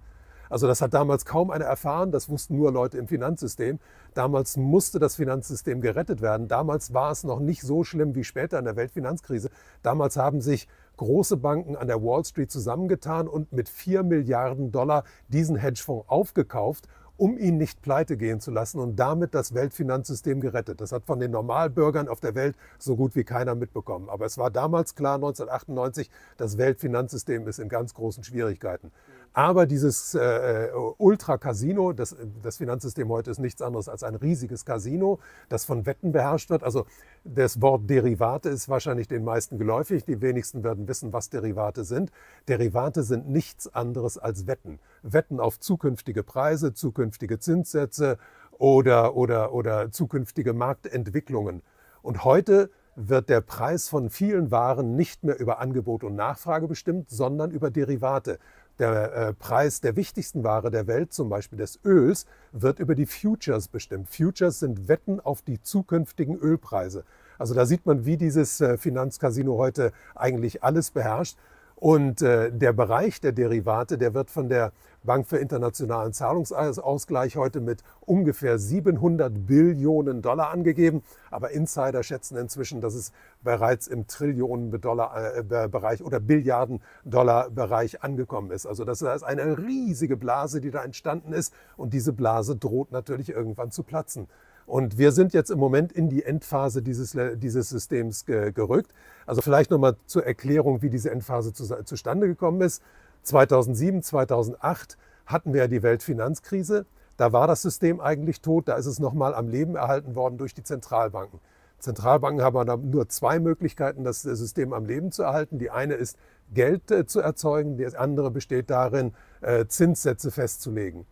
Also das hat damals kaum einer erfahren, das wussten nur Leute im Finanzsystem. Damals musste das Finanzsystem gerettet werden. Damals war es noch nicht so schlimm wie später in der Weltfinanzkrise. Damals haben sich große Banken an der Wall Street zusammengetan und mit 4 Milliarden Dollar diesen Hedgefonds aufgekauft, um ihn nicht pleite gehen zu lassen und damit das Weltfinanzsystem gerettet. Das hat von den Normalbürgern auf der Welt so gut wie keiner mitbekommen. Aber es war damals klar, 1998, das Weltfinanzsystem ist in ganz großen Schwierigkeiten. Aber dieses äh, äh Ultra-Casino, das, äh, das Finanzsystem heute ist nichts anderes als ein riesiges Casino, das von Wetten beherrscht wird. Also das Wort Derivate ist wahrscheinlich den meisten geläufig. Die wenigsten werden wissen, was Derivate sind. Derivate sind nichts anderes als Wetten. Wetten auf zukünftige Preise, zukünftige Zinssätze oder, oder, oder zukünftige Marktentwicklungen. Und heute wird der Preis von vielen Waren nicht mehr über Angebot und Nachfrage bestimmt, sondern über Derivate. Der äh, Preis der wichtigsten Ware der Welt, zum Beispiel des Öls, wird über die Futures bestimmt. Futures sind Wetten auf die zukünftigen Ölpreise. Also da sieht man, wie dieses äh, Finanzcasino heute eigentlich alles beherrscht. Und äh, der Bereich der Derivate, der wird von der Bank für internationalen Zahlungsausgleich heute mit ungefähr 700 Billionen Dollar angegeben. Aber Insider schätzen inzwischen, dass es bereits im Trillionen-Bereich äh, dollar oder Billiarden-Dollar-Bereich angekommen ist. Also das ist eine riesige Blase, die da entstanden ist. Und diese Blase droht natürlich irgendwann zu platzen. Und wir sind jetzt im Moment in die Endphase dieses, dieses Systems gerückt. Also vielleicht nochmal zur Erklärung, wie diese Endphase zu, zustande gekommen ist. 2007, 2008 hatten wir ja die Weltfinanzkrise. Da war das System eigentlich tot. Da ist es nochmal am Leben erhalten worden durch die Zentralbanken. Zentralbanken haben aber nur zwei Möglichkeiten, das System am Leben zu erhalten. Die eine ist, Geld äh, zu erzeugen. Die andere besteht darin, äh, Zinssätze festzulegen.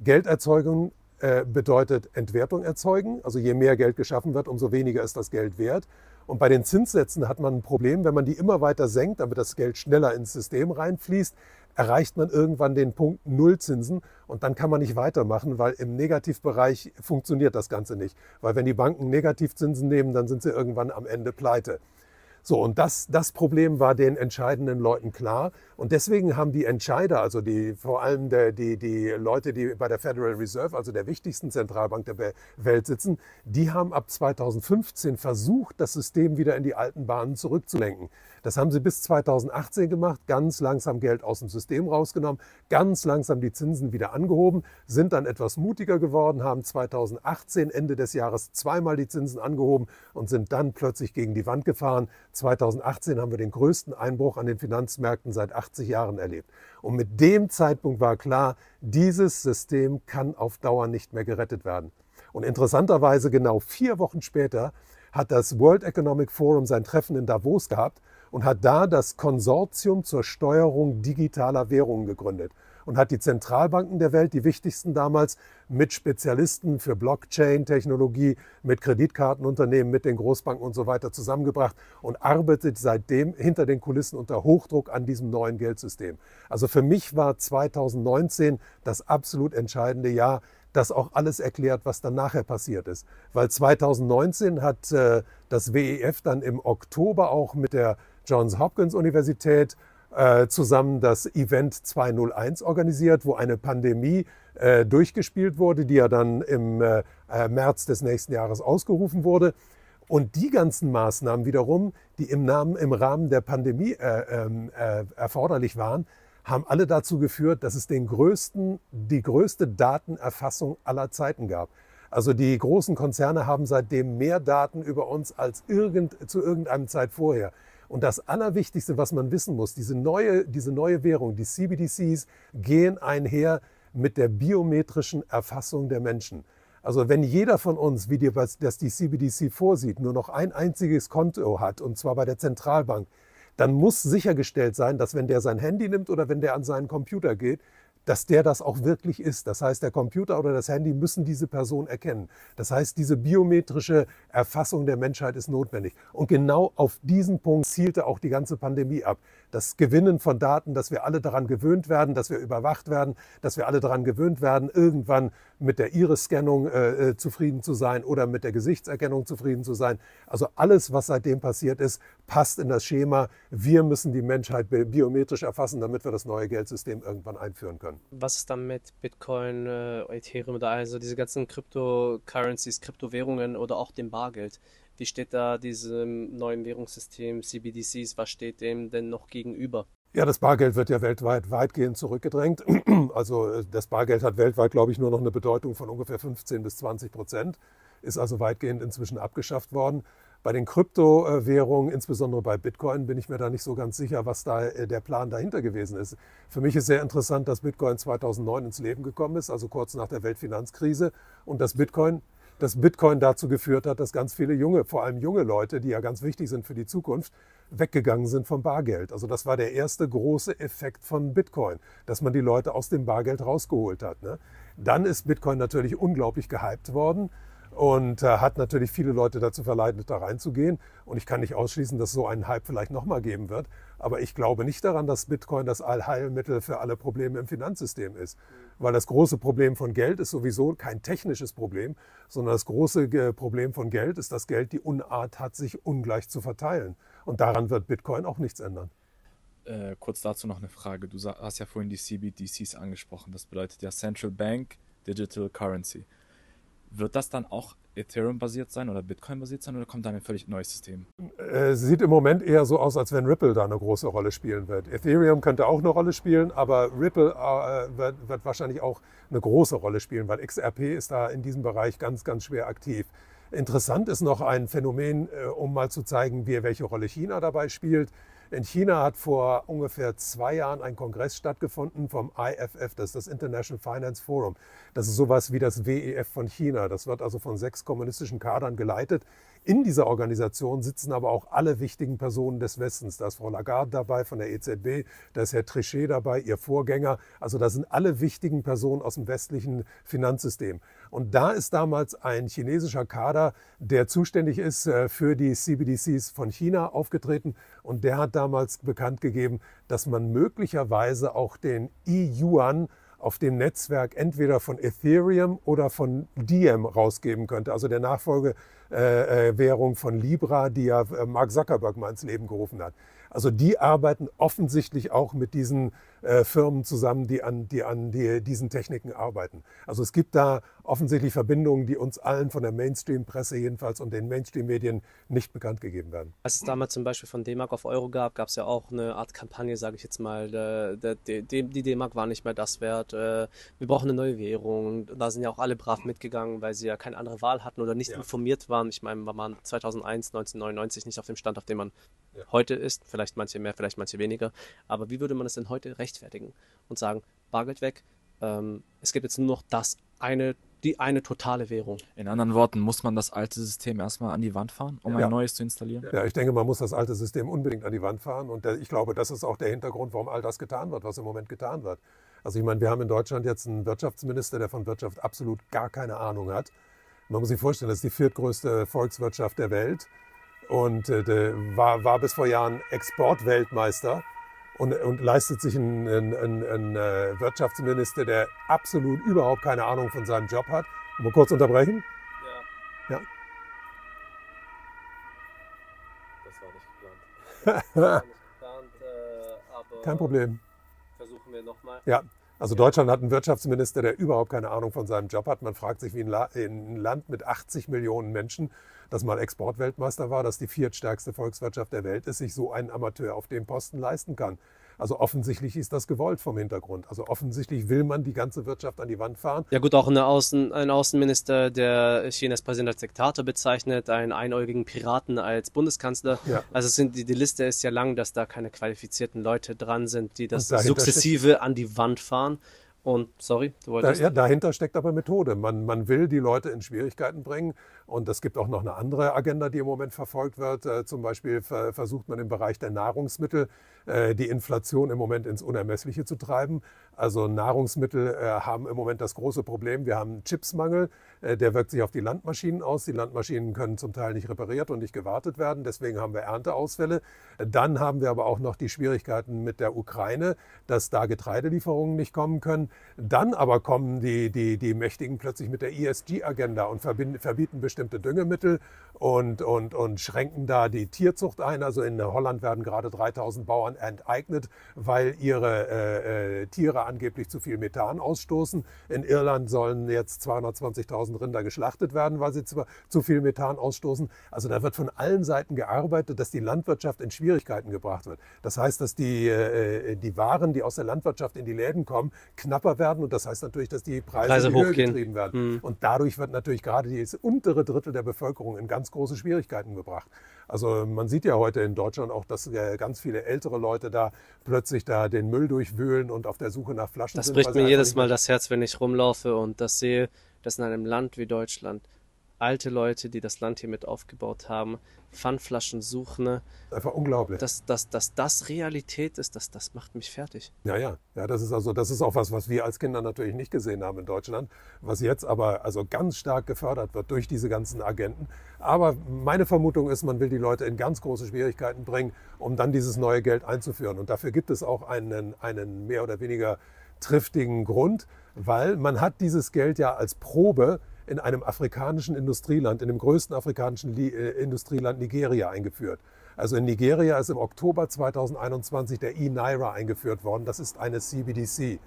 Gelderzeugung äh, bedeutet Entwertung erzeugen. Also je mehr Geld geschaffen wird, umso weniger ist das Geld wert. Und bei den Zinssätzen hat man ein Problem, wenn man die immer weiter senkt, damit das Geld schneller ins System reinfließt, erreicht man irgendwann den Punkt Nullzinsen und dann kann man nicht weitermachen, weil im Negativbereich funktioniert das Ganze nicht. Weil wenn die Banken Negativzinsen nehmen, dann sind sie irgendwann am Ende pleite. So, und das, das Problem war den entscheidenden Leuten klar. Und deswegen haben die Entscheider, also die, vor allem der, die, die Leute, die bei der Federal Reserve, also der wichtigsten Zentralbank der Welt sitzen, die haben ab 2015 versucht, das System wieder in die alten Bahnen zurückzulenken. Das haben sie bis 2018 gemacht, ganz langsam Geld aus dem System rausgenommen, ganz langsam die Zinsen wieder angehoben, sind dann etwas mutiger geworden, haben 2018 Ende des Jahres zweimal die Zinsen angehoben und sind dann plötzlich gegen die Wand gefahren. 2018 haben wir den größten Einbruch an den Finanzmärkten seit 80 Jahren erlebt. Und mit dem Zeitpunkt war klar, dieses System kann auf Dauer nicht mehr gerettet werden. Und interessanterweise genau vier Wochen später hat das World Economic Forum sein Treffen in Davos gehabt und hat da das Konsortium zur Steuerung digitaler Währungen gegründet und hat die Zentralbanken der Welt, die wichtigsten damals, mit Spezialisten für Blockchain-Technologie, mit Kreditkartenunternehmen, mit den Großbanken und so weiter zusammengebracht und arbeitet seitdem hinter den Kulissen unter Hochdruck an diesem neuen Geldsystem. Also für mich war 2019 das absolut entscheidende Jahr, das auch alles erklärt, was dann nachher passiert ist. Weil 2019 hat äh, das WEF dann im Oktober auch mit der Johns Hopkins Universität äh, zusammen das Event 201 organisiert, wo eine Pandemie äh, durchgespielt wurde, die ja dann im äh, äh, März des nächsten Jahres ausgerufen wurde. Und die ganzen Maßnahmen wiederum, die im, Namen, im Rahmen der Pandemie äh, ähm, erforderlich waren, haben alle dazu geführt, dass es den größten, die größte Datenerfassung aller Zeiten gab. Also die großen Konzerne haben seitdem mehr Daten über uns als irgend, zu irgendeinem Zeit vorher. Und das Allerwichtigste, was man wissen muss, diese neue, diese neue Währung, die CBDCs, gehen einher mit der biometrischen Erfassung der Menschen. Also wenn jeder von uns, wie die, das die CBDC vorsieht, nur noch ein einziges Konto hat, und zwar bei der Zentralbank, dann muss sichergestellt sein, dass wenn der sein Handy nimmt oder wenn der an seinen Computer geht, dass der das auch wirklich ist. Das heißt, der Computer oder das Handy müssen diese Person erkennen. Das heißt, diese biometrische Erfassung der Menschheit ist notwendig. Und genau auf diesen Punkt zielte auch die ganze Pandemie ab das Gewinnen von Daten, dass wir alle daran gewöhnt werden, dass wir überwacht werden, dass wir alle daran gewöhnt werden, irgendwann mit der Iris-Scannung äh, äh zufrieden zu sein oder mit der Gesichtserkennung zufrieden zu sein. Also alles, was seitdem passiert ist, passt in das Schema. Wir müssen die Menschheit biometrisch erfassen, damit wir das neue Geldsystem irgendwann einführen können. Was ist dann mit Bitcoin, äh, Ethereum oder also diese ganzen Cryptocurrencies, Kryptowährungen oder auch dem Bargeld? Wie steht da diesem neuen Währungssystem CBDCs, was steht dem denn noch gegenüber? Ja, das Bargeld wird ja weltweit weitgehend zurückgedrängt. Also äh, das Bargeld hat weltweit, glaube ich, nur noch eine Bedeutung von ungefähr 15 bis 20 Prozent, ist also weitgehend inzwischen abgeschafft worden. Bei den Kryptowährungen, insbesondere bei Bitcoin, bin ich mir da nicht so ganz sicher, was da äh, der Plan dahinter gewesen ist. Für mich ist sehr interessant, dass Bitcoin 2009 ins Leben gekommen ist, also kurz nach der Weltfinanzkrise, und dass Bitcoin dass Bitcoin dazu geführt hat, dass ganz viele junge, vor allem junge Leute, die ja ganz wichtig sind für die Zukunft, weggegangen sind vom Bargeld. Also das war der erste große Effekt von Bitcoin, dass man die Leute aus dem Bargeld rausgeholt hat. Ne? Dann ist Bitcoin natürlich unglaublich gehypt worden und äh, hat natürlich viele Leute dazu verleitet, da reinzugehen. Und ich kann nicht ausschließen, dass so einen Hype vielleicht nochmal geben wird. Aber ich glaube nicht daran, dass Bitcoin das Allheilmittel für alle Probleme im Finanzsystem ist. Weil das große Problem von Geld ist sowieso kein technisches Problem, sondern das große äh, Problem von Geld ist, dass Geld die Unart hat, sich ungleich zu verteilen. Und daran wird Bitcoin auch nichts ändern. Äh, kurz dazu noch eine Frage. Du hast ja vorhin die CBDCs angesprochen. Das bedeutet ja Central Bank Digital Currency. Wird das dann auch Ethereum-basiert sein oder Bitcoin-basiert sein oder kommt da ein völlig neues System? Es äh, sieht im Moment eher so aus, als wenn Ripple da eine große Rolle spielen wird. Ethereum könnte auch eine Rolle spielen, aber Ripple äh, wird, wird, wahrscheinlich auch eine große Rolle spielen, weil XRP ist da in diesem Bereich ganz, ganz schwer aktiv. Interessant ist noch ein Phänomen, äh, um mal zu zeigen, wie, welche Rolle China dabei spielt. In China hat vor ungefähr zwei Jahren ein Kongress stattgefunden vom IFF, das ist das International Finance Forum. Das ist sowas wie das WEF von China. Das wird also von sechs kommunistischen Kadern geleitet, in dieser Organisation sitzen aber auch alle wichtigen Personen des Westens. Da ist Frau Lagarde dabei von der EZB, da ist Herr Trichet dabei, ihr Vorgänger. Also da sind alle wichtigen Personen aus dem westlichen Finanzsystem. Und da ist damals ein chinesischer Kader, der zuständig ist äh, für die CBDCs von China, aufgetreten. Und der hat damals bekannt gegeben, dass man möglicherweise auch den E-Yuan, auf dem Netzwerk entweder von Ethereum oder von Diem rausgeben könnte, also der Nachfolgewährung äh, äh, von Libra, die ja äh, Mark Zuckerberg mal ins Leben gerufen hat. Also die arbeiten offensichtlich auch mit diesen äh, Firmen zusammen, die an, die an die, diesen Techniken arbeiten. Also es gibt da offensichtlich Verbindungen, die uns allen von der Mainstream-Presse jedenfalls und den Mainstream-Medien nicht bekannt gegeben werden. Als es damals zum Beispiel von D-Mark auf Euro gab, gab es ja auch eine Art Kampagne, sage ich jetzt mal, äh, der, der, der, die D-Mark war nicht mehr das wert, äh, wir brauchen eine neue Währung. Da sind ja auch alle brav mitgegangen, weil sie ja keine andere Wahl hatten oder nicht ja. informiert waren. Ich meine, man war 2001, 1999 nicht auf dem Stand, auf dem man ja. heute ist. Vielleicht manche mehr, vielleicht manche weniger. Aber wie würde man es denn heute recht rechtfertigen und sagen, Bargeld weg, ähm, es gibt jetzt nur noch das eine, die eine totale Währung. In anderen Worten, muss man das alte System erstmal an die Wand fahren, um ja. ein neues zu installieren? Ja, ich denke, man muss das alte System unbedingt an die Wand fahren und ich glaube, das ist auch der Hintergrund, warum all das getan wird, was im Moment getan wird. Also ich meine, wir haben in Deutschland jetzt einen Wirtschaftsminister, der von Wirtschaft absolut gar keine Ahnung hat. Man muss sich vorstellen, das ist die viertgrößte Volkswirtschaft der Welt und äh, war, war bis vor Jahren Exportweltmeister und, und leistet sich ein, ein, ein, ein äh, Wirtschaftsminister, der absolut überhaupt keine Ahnung von seinem Job hat. Mal kurz unterbrechen. Ja. ja. Das war nicht geplant. war nicht geplant äh, Kein Problem. Versuchen wir nochmal. Ja. Also Deutschland hat einen Wirtschaftsminister, der überhaupt keine Ahnung von seinem Job hat. Man fragt sich, wie ein, La ein Land mit 80 Millionen Menschen das mal Exportweltmeister war, dass die viertstärkste Volkswirtschaft der Welt ist, sich so einen Amateur auf dem Posten leisten kann. Also offensichtlich ist das gewollt vom Hintergrund. Also offensichtlich will man die ganze Wirtschaft an die Wand fahren. Ja gut, auch Außen, ein Außenminister, der Chinas Präsident als Diktator bezeichnet, einen einäugigen Piraten als Bundeskanzler. Ja. Also sind, die, die, Liste ist ja lang, dass da keine qualifizierten Leute dran sind, die das sukzessive steht, an die Wand fahren. Und sorry, du wolltest. Da, ja, dahinter steckt aber Methode. Man, man will die Leute in Schwierigkeiten bringen und es gibt auch noch eine andere Agenda, die im Moment verfolgt wird. Äh, zum Beispiel versucht man im Bereich der Nahrungsmittel äh, die Inflation im Moment ins Unermessliche zu treiben. Also Nahrungsmittel äh, haben im Moment das große Problem. Wir haben Chipsmangel. Der wirkt sich auf die Landmaschinen aus. Die Landmaschinen können zum Teil nicht repariert und nicht gewartet werden. Deswegen haben wir Ernteausfälle. Dann haben wir aber auch noch die Schwierigkeiten mit der Ukraine, dass da Getreidelieferungen nicht kommen können. Dann aber kommen die, die, die Mächtigen plötzlich mit der ESG-Agenda und verbieten bestimmte bestimmte Düngemittel und, und, und schränken da die Tierzucht ein. Also in Holland werden gerade 3000 Bauern enteignet, weil ihre äh, äh, Tiere angeblich zu viel Methan ausstoßen. In Irland sollen jetzt 220.000 Rinder geschlachtet werden, weil sie zu, zu viel Methan ausstoßen. Also da wird von allen Seiten gearbeitet, dass die Landwirtschaft in Schwierigkeiten gebracht wird. Das heißt, dass die, äh, äh die Waren, die aus der Landwirtschaft in die Läden kommen, knapper werden. Und das heißt natürlich, dass die Preise, Preise hochgehen. werden. Mhm. Und dadurch wird natürlich gerade dieses untere Drittel der Bevölkerung in ganz große Schwierigkeiten gebracht. Also man sieht ja heute in Deutschland auch, dass äh, ganz viele ältere Leute da plötzlich da den Müll durchwühlen und auf der Suche nach Flaschen das sind. Das bricht mir jedes Mal das Herz, wenn ich rumlaufe und das sehe, dass in einem Land wie Deutschland alte Leute, die das Land hier mit aufgebaut haben, Pfandflaschen suchen. Einfach unglaublich. Dass, dass, dass das Realität ist, das, das macht mich fertig. Ja, ja. Ja, das ist also, das ist auch was, was wir als Kinder natürlich nicht gesehen haben in Deutschland, was jetzt aber also ganz stark gefördert wird durch diese ganzen Agenten. Aber meine Vermutung ist, man will die Leute in ganz große Schwierigkeiten bringen, um dann dieses neue Geld einzuführen. Und dafür gibt es auch einen, einen mehr oder weniger triftigen Grund, weil man hat dieses Geld ja als Probe in einem afrikanischen Industrieland, in dem größten afrikanischen Li äh, Industrieland Nigeria eingeführt. Also in Nigeria ist im Oktober 2021 der E-Naira eingeführt worden. Das ist eine CBDC.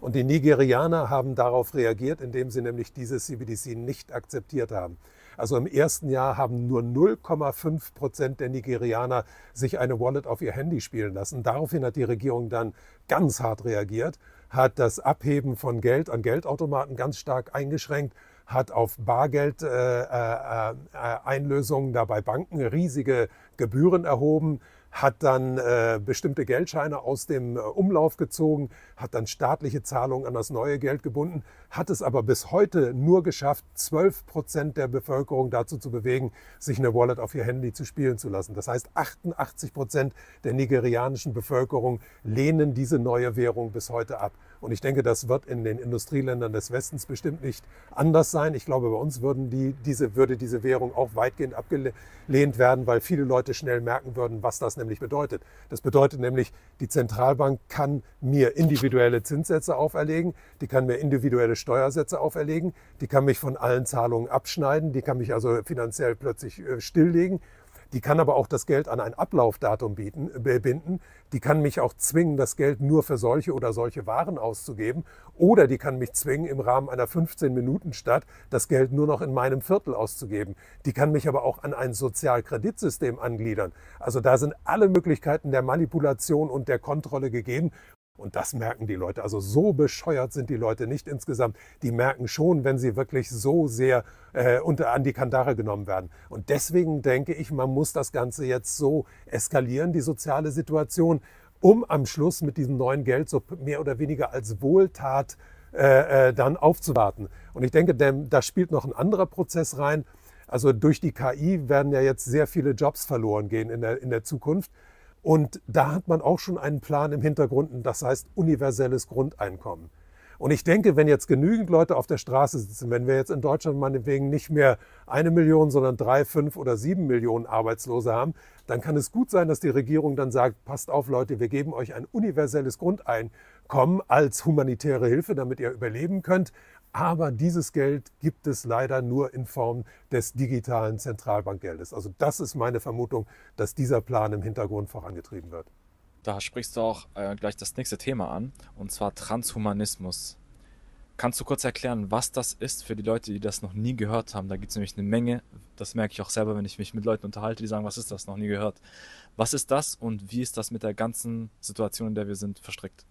Und die Nigerianer haben darauf reagiert, indem sie nämlich diese CBDC nicht akzeptiert haben. Also im ersten Jahr haben nur 0,5 Prozent der Nigerianer sich eine Wallet auf ihr Handy spielen lassen. Daraufhin hat die Regierung dann ganz hart reagiert, hat das Abheben von Geld an Geldautomaten ganz stark eingeschränkt hat auf Bargeldeinlösungen äh, äh, äh da Banken riesige Gebühren erhoben, hat dann äh, bestimmte Geldscheine aus dem äh, Umlauf gezogen, hat dann staatliche Zahlungen an das neue Geld gebunden, hat es aber bis heute nur geschafft, 12 Prozent der Bevölkerung dazu zu bewegen, sich eine Wallet auf ihr Handy zu spielen zu lassen. Das heißt, 88 Prozent der nigerianischen Bevölkerung lehnen diese neue Währung bis heute ab. Und ich denke, das wird in den Industrieländern des Westens bestimmt nicht anders sein. Ich glaube, bei uns würden die, diese, würde diese Währung auch weitgehend abgelehnt werden, weil viele Leute schnell merken würden, was das nämlich bedeutet. Das bedeutet nämlich, die Zentralbank kann mir individuelle Zinssätze auferlegen, die kann mir individuelle Steuersätze auferlegen, die kann mich von allen Zahlungen abschneiden, die kann mich also finanziell plötzlich äh, stilllegen die kann aber auch das Geld an ein Ablaufdatum bieten, äh, binden, die kann mich auch zwingen, das Geld nur für solche oder solche Waren auszugeben oder die kann mich zwingen, im Rahmen einer 15-Minuten-Stadt das Geld nur noch in meinem Viertel auszugeben. Die kann mich aber auch an ein Sozialkreditsystem angliedern. Also da sind alle Möglichkeiten der Manipulation und der Kontrolle gegeben und das merken die Leute. Also so bescheuert sind die Leute nicht insgesamt. Die merken schon, wenn sie wirklich so sehr äh, unter, an die Kandare genommen werden. Und deswegen denke ich, man muss das Ganze jetzt so eskalieren, die soziale Situation, um am Schluss mit diesem neuen Geld so mehr oder weniger als Wohltat äh, äh dann aufzuwarten. Und ich denke, denn, da spielt noch ein anderer Prozess rein. Also durch die KI werden ja jetzt sehr viele Jobs verloren gehen in der, in der Zukunft. Und da hat man auch schon einen Plan im Hintergrund, das heißt universelles Grundeinkommen. Und ich denke, wenn jetzt genügend Leute auf der Straße sitzen, wenn wir jetzt in Deutschland meinetwegen nicht mehr eine Million, sondern drei, fünf oder sieben Millionen Arbeitslose haben, dann kann es gut sein, dass die Regierung dann sagt, passt auf Leute, wir geben euch ein universelles Grundeinkommen als humanitäre Hilfe, damit ihr überleben könnt. Aber dieses Geld gibt es leider nur in Form des digitalen Zentralbankgeldes. Also das ist meine Vermutung, dass dieser Plan im Hintergrund vorangetrieben wird. Da sprichst du auch äh, gleich das nächste Thema an, und zwar Transhumanismus. Kannst du kurz erklären, was das ist für die Leute, die das noch nie gehört haben? Da gibt es nämlich eine Menge, das merke ich auch selber, wenn ich mich mit Leuten unterhalte, die sagen, was ist das, noch nie gehört. Was ist das und wie ist das mit der ganzen Situation, in der wir sind, verstrickt?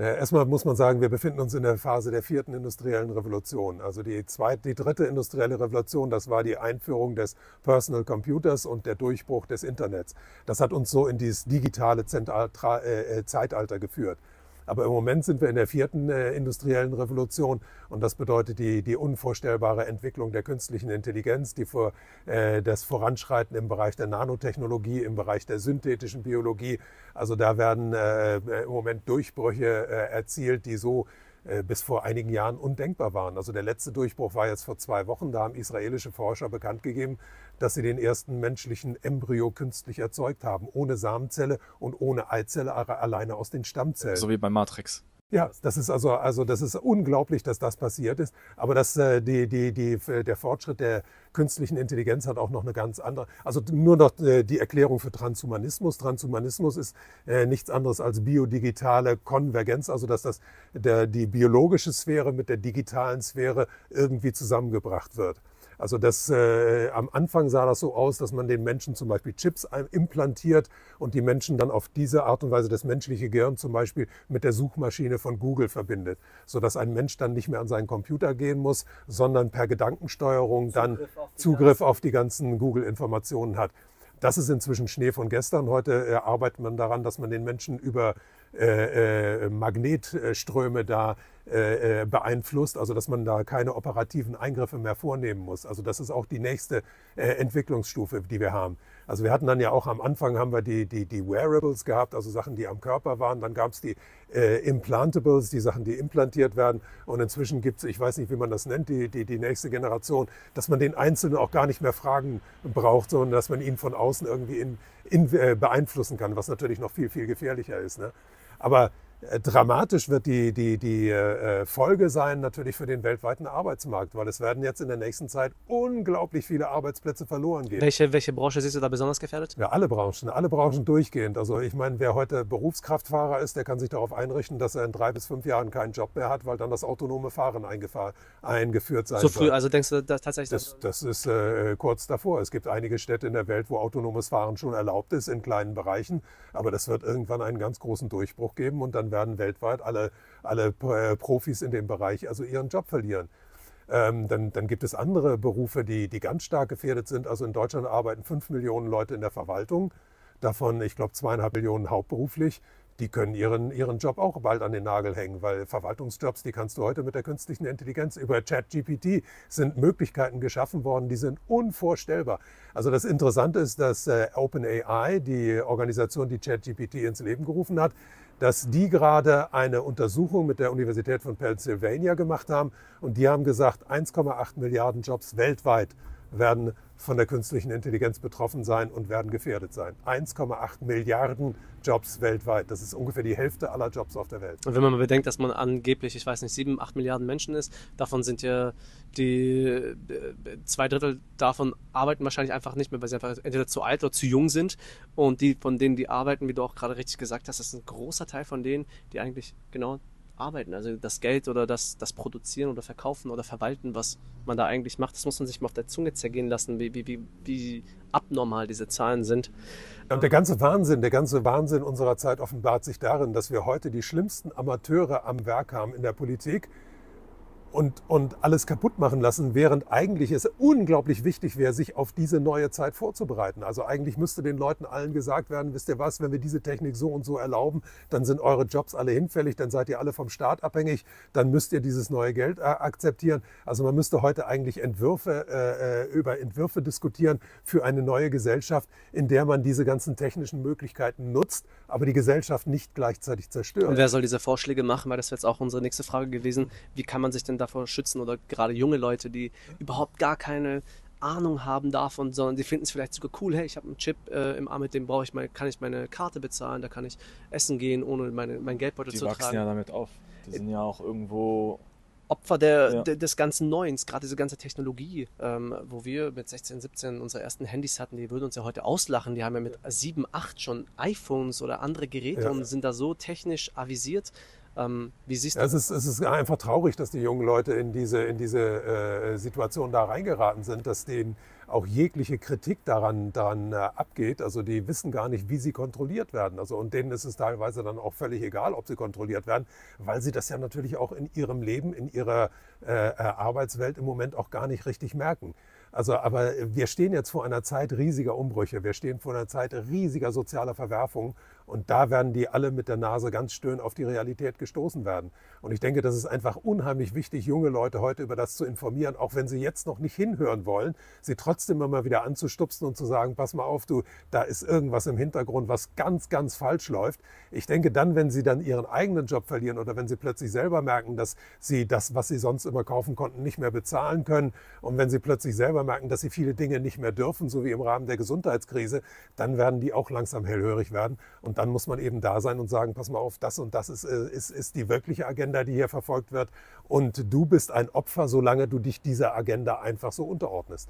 Naja, erstmal muss man sagen, wir befinden uns in der Phase der vierten industriellen Revolution. Also die, zweite, die dritte industrielle Revolution, das war die Einführung des Personal Computers und der Durchbruch des Internets. Das hat uns so in dieses digitale Zentral äh, äh, Zeitalter geführt. Aber im Moment sind wir in der vierten äh, industriellen Revolution und das bedeutet die, die unvorstellbare Entwicklung der künstlichen Intelligenz, die vor, äh, das Voranschreiten im Bereich der Nanotechnologie, im Bereich der synthetischen Biologie. Also da werden äh, äh im Moment Durchbrüche äh, erzielt, die so äh, bis vor einigen Jahren undenkbar waren. Also der letzte Durchbruch war jetzt vor zwei Wochen. Da haben israelische Forscher bekannt gegeben, dass sie den ersten menschlichen Embryo künstlich erzeugt haben, ohne Samenzelle und ohne Eizelle, alleine aus den Stammzellen. So wie bei Matrix. Ja, das ist also, also das ist unglaublich, dass das passiert ist. Aber das, äh, die, die, die, äh, der Fortschritt der künstlichen Intelligenz hat auch noch eine ganz andere. Also nur noch äh, die Erklärung für Transhumanismus. Transhumanismus ist äh, nichts anderes als biodigitale Konvergenz, also dass das der, die biologische Sphäre mit der digitalen Sphäre irgendwie zusammengebracht wird. Also das, äh, am Anfang sah das so aus, dass man den Menschen zum Beispiel Chips implantiert und die Menschen dann auf diese Art und Weise das menschliche Gehirn zum Beispiel mit der Suchmaschine von Google verbindet, sodass ein Mensch dann nicht mehr an seinen Computer gehen muss, sondern per Gedankensteuerung dann Zugriff auf die, Zugriff auf die ganzen Google-Informationen hat. Das ist inzwischen Schnee von gestern. Heute äh, arbeitet man daran, dass man den Menschen über äh, äh Magnetströme da äh, äh, beeinflusst, also dass man da keine operativen Eingriffe mehr vornehmen muss. Also das ist auch die nächste äh, Entwicklungsstufe, die wir haben. Also wir hatten dann ja auch am Anfang haben wir die, die, die Wearables gehabt, also Sachen, die am Körper waren. Dann gab es die äh, Implantables, die Sachen, die implantiert werden. Und inzwischen gibt es, ich weiß nicht, wie man das nennt, die, die, die nächste Generation, dass man den Einzelnen auch gar nicht mehr fragen braucht, sondern dass man ihn von außen irgendwie in, in, äh, beeinflussen kann, was natürlich noch viel, viel gefährlicher ist. Ne? Aber äh, dramatisch wird die, die, die äh, äh, Folge sein natürlich für den weltweiten Arbeitsmarkt, weil es werden jetzt in der nächsten Zeit unglaublich viele Arbeitsplätze verloren gehen. Welche, welche Branche siehst du da besonders gefährdet? Ja, alle Branchen, alle Branchen durchgehend. Also ich meine, wer heute Berufskraftfahrer ist, der kann sich darauf einrichten, dass er in drei bis fünf Jahren keinen Job mehr hat, weil dann das autonome Fahren eingeführt sein wird. So früh, also denkst du das tatsächlich? Das, das ist äh, kurz davor. Es gibt einige Städte in der Welt, wo autonomes Fahren schon erlaubt ist, in kleinen Bereichen. Aber das wird irgendwann einen ganz großen Durchbruch geben und dann dann werden weltweit alle, alle äh, Profis in dem Bereich also ihren Job verlieren. Ähm, dann, dann, gibt es andere Berufe, die, die ganz stark gefährdet sind. Also in Deutschland arbeiten fünf Millionen Leute in der Verwaltung, davon, ich glaube, zweieinhalb Millionen hauptberuflich. Die können ihren, ihren Job auch bald an den Nagel hängen, weil Verwaltungsjobs, die kannst du heute mit der künstlichen Intelligenz über ChatGPT, sind Möglichkeiten geschaffen worden, die sind unvorstellbar. Also das Interessante ist, dass äh, OpenAI, die Organisation, die ChatGPT ins Leben gerufen hat, dass die gerade eine Untersuchung mit der Universität von Pennsylvania gemacht haben und die haben gesagt, 1,8 Milliarden Jobs weltweit werden von der künstlichen Intelligenz betroffen sein und werden gefährdet sein. 1,8 Milliarden Jobs weltweit. Das ist ungefähr die Hälfte aller Jobs auf der Welt. Und wenn man mal bedenkt, dass man angeblich, ich weiß nicht, 7, 8 Milliarden Menschen ist, davon sind ja die zwei Drittel davon arbeiten wahrscheinlich einfach nicht mehr, weil sie einfach entweder zu alt oder zu jung sind. Und die, von denen, die arbeiten, wie du auch gerade richtig gesagt hast, das ist ein großer Teil von denen, die eigentlich genau arbeiten. Also das Geld oder das, das Produzieren oder Verkaufen oder Verwalten, was man da eigentlich macht, das muss man sich mal auf der Zunge zergehen lassen, wie, wie, wie, wie abnormal diese Zahlen sind. Und der ganze Wahnsinn, der ganze Wahnsinn unserer Zeit offenbart sich darin, dass wir heute die schlimmsten Amateure am Werk haben in der Politik, und, und alles kaputt machen lassen, während eigentlich es unglaublich wichtig wäre, sich auf diese neue Zeit vorzubereiten. Also eigentlich müsste den Leuten allen gesagt werden, wisst ihr was, wenn wir diese Technik so und so erlauben, dann sind eure Jobs alle hinfällig, dann seid ihr alle vom Staat abhängig, dann müsst ihr dieses neue Geld äh, akzeptieren. Also man müsste heute eigentlich Entwürfe, äh, äh, über Entwürfe diskutieren für eine neue Gesellschaft, in der man diese ganzen technischen Möglichkeiten nutzt, aber die Gesellschaft nicht gleichzeitig zerstört. Und wer soll diese Vorschläge machen? Weil das wäre jetzt auch unsere nächste Frage gewesen. Wie kann man sich denn einen davor schützen oder gerade junge Leute, die überhaupt gar keine Ahnung haben davon, sondern die finden es vielleicht sogar cool, hey, ich habe einen Chip äh, im Arm, mit dem brauche ich meine, kann ich meine Karte bezahlen, da kann ich essen gehen, ohne meine, mein Geldbeutel die zu tragen. Die wachsen ja damit auf. Die sind ja auch irgendwo Opfer der, ja. des ganzen Neuens, gerade diese ganze Technologie, ähm, wo wir mit 16, 17 unsere ersten Handys hatten, die würden uns ja heute auslachen. Die haben ja mit 7, 8 schon iPhones oder andere Geräte ja. und sind da so technisch avisiert, ähm, wie siehst du das? Es ist, es ist einfach traurig, dass die jungen Leute in diese, in diese äh, Situation da reingeraten sind, dass denen auch jegliche Kritik daran, daran äh, abgeht. Also die wissen gar nicht, wie sie kontrolliert werden. Also und denen ist es teilweise dann auch völlig egal, ob sie kontrolliert werden, weil sie das ja natürlich auch in ihrem Leben, in ihrer äh, äh Arbeitswelt im Moment auch gar nicht richtig merken. Also, aber wir stehen jetzt vor einer Zeit riesiger Umbrüche. Wir stehen vor einer Zeit riesiger sozialer Verwerfungen. Und da werden die alle mit der Nase ganz schön auf die Realität gestoßen werden. Und ich denke, das ist einfach unheimlich wichtig, junge Leute heute über das zu informieren, auch wenn sie jetzt noch nicht hinhören wollen, sie trotzdem immer wieder anzustupsen und zu sagen, pass mal auf, du, da ist irgendwas im Hintergrund, was ganz, ganz falsch läuft. Ich denke dann, wenn sie dann ihren eigenen Job verlieren oder wenn sie plötzlich selber merken, dass sie das, was sie sonst immer kaufen konnten, nicht mehr bezahlen können und wenn sie plötzlich selber merken, dass sie viele Dinge nicht mehr dürfen, so wie im Rahmen der Gesundheitskrise, dann werden die auch langsam hellhörig werden und dann muss man eben da sein und sagen, pass mal auf, das und das ist, äh, ist, ist die wirkliche Agenda, die hier verfolgt wird. Und du bist ein Opfer, solange du dich dieser Agenda einfach so unterordnest.